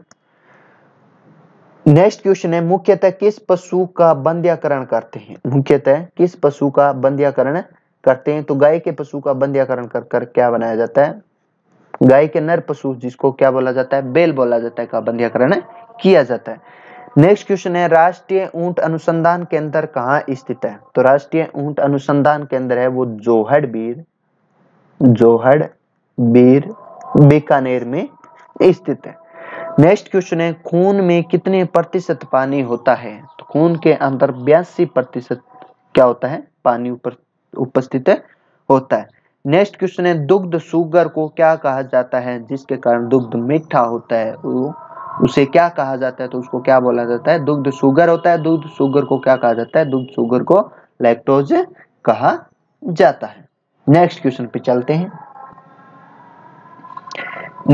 नेक्स्ट क्वेश्चन है मुख्यतः किस पशु का बंध्याकरण करते हैं मुख्यतः किस पशु का बंध्याकरण करते हैं तो गाय के पशु का बंध्याकरण कर कर क्या बनाया जाता है गाय के नर पशु जिसको क्या बोला जाता है बेल बोला जाता है का बंध्याकरण किया जाता है नेक्स्ट क्वेश्चन है राष्ट्रीय ऊंट अनुसंधान केंद्र कहाँ स्थित है तो राष्ट्रीय ऊंट अनुसंधान केंद्र है वो जोहड़ बीर जोहड़ बीर बीकानेर में स्थित है नेक्स्ट क्वेश्चन है खून में कितने प्रतिशत पानी होता है तो खून के अंदर बयासी प्रतिशत क्या होता है पानी ऊपर उपस्थित होता है नेक्स्ट क्वेश्चन है दुग्ध शुगर को क्या कहा जाता है जिसके कारण दुग्ध मीठा होता है वो उसे क्या कहा जाता है तो उसको क्या बोला जाता है दुग्ध शुगर होता है दुग्ध शुगर को क्या कहा जाता है दुग्ध शुगर को लैक्टोज कहा जाता है नेक्स्ट क्वेश्चन पे चलते हैं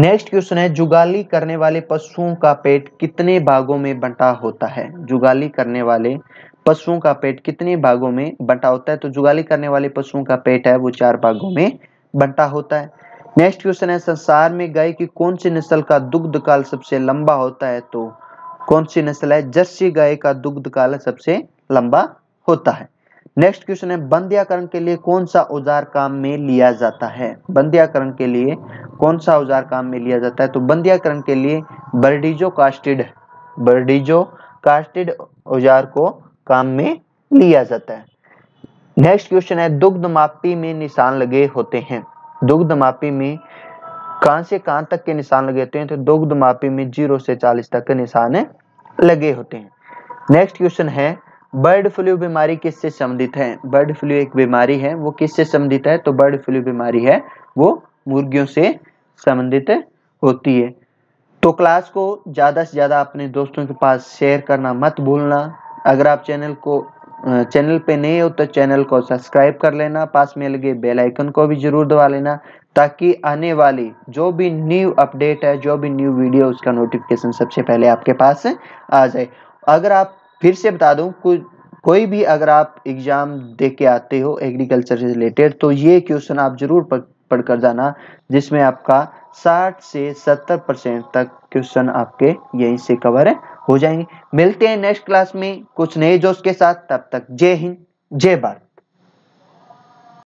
नेक्स्ट क्वेश्चन है जुगाली करने वाले पशुओं का पेट कितने भागों में बंटा होता है जुगाली करने वाले पशुओं का पेट कितने भागों में बंटा होता है तो जुगाली करने वाले पशुओं का पेट है वो चार भागों में बंटा होता है नेक्स्ट क्वेश्चन है संसार में गाय की कौन सी नस्ल का दुग्ध काल सबसे लंबा होता है तो कौन सी नस्ल है जर्सी गाय का दुग्ध काल सबसे लंबा होता है नेक्स्ट क्वेश्चन है बंध्याकरण के लिए कौन सा औजार काम में लिया जाता है बंध्याकरण के लिए कौन सा औजार काम में लिया जाता है तो बंध्याकरण के लिए बर्डिजो कास्टेड बर्डिजो कास्टेड औजार को काम में लिया जाता है नेक्स्ट क्वेश्चन है दुग्ध मापी में निशान लगे होते हैं दुग्ध मापी में कान से कहां तक के निशान लगे होते हैं तो दुग्ध मापी में जीरो से चालीस तक के निशान लगे होते हैं नेक्स्ट क्वेश्चन है बर्ड फ्लू बीमारी किससे संबंधित है बर्ड फ्लू एक बीमारी है वो किससे संबंधित है तो बर्ड फ्लू बीमारी है वो मुर्गियों से संबंधित होती है तो क्लास को ज़्यादा से ज़्यादा अपने दोस्तों के पास शेयर करना मत भूलना अगर आप चैनल को चैनल पे नए हो तो चैनल को सब्सक्राइब कर लेना पास में लगे बेल आइकन को भी जरूर दबा लेना ताकि आने वाली जो भी न्यू अपडेट है जो भी न्यू वीडियो उसका नोटिफिकेशन सबसे पहले आपके पास आ जाए अगर आप फिर से बता दूं को, कोई भी अगर आप एग्ज़ाम दे के आते हो एग्रीकल्चर से रिलेटेड तो ये क्वेश्चन आप ज़रूर पढ़ कर जाना जिसमें आपका 60 से 70 परसेंट तक क्वेश्चन आपके यहीं से कवर है हो जाएंगे मिलते हैं नेक्स्ट क्लास में कुछ नए जोश के साथ तब तक जय हिंद जय भारत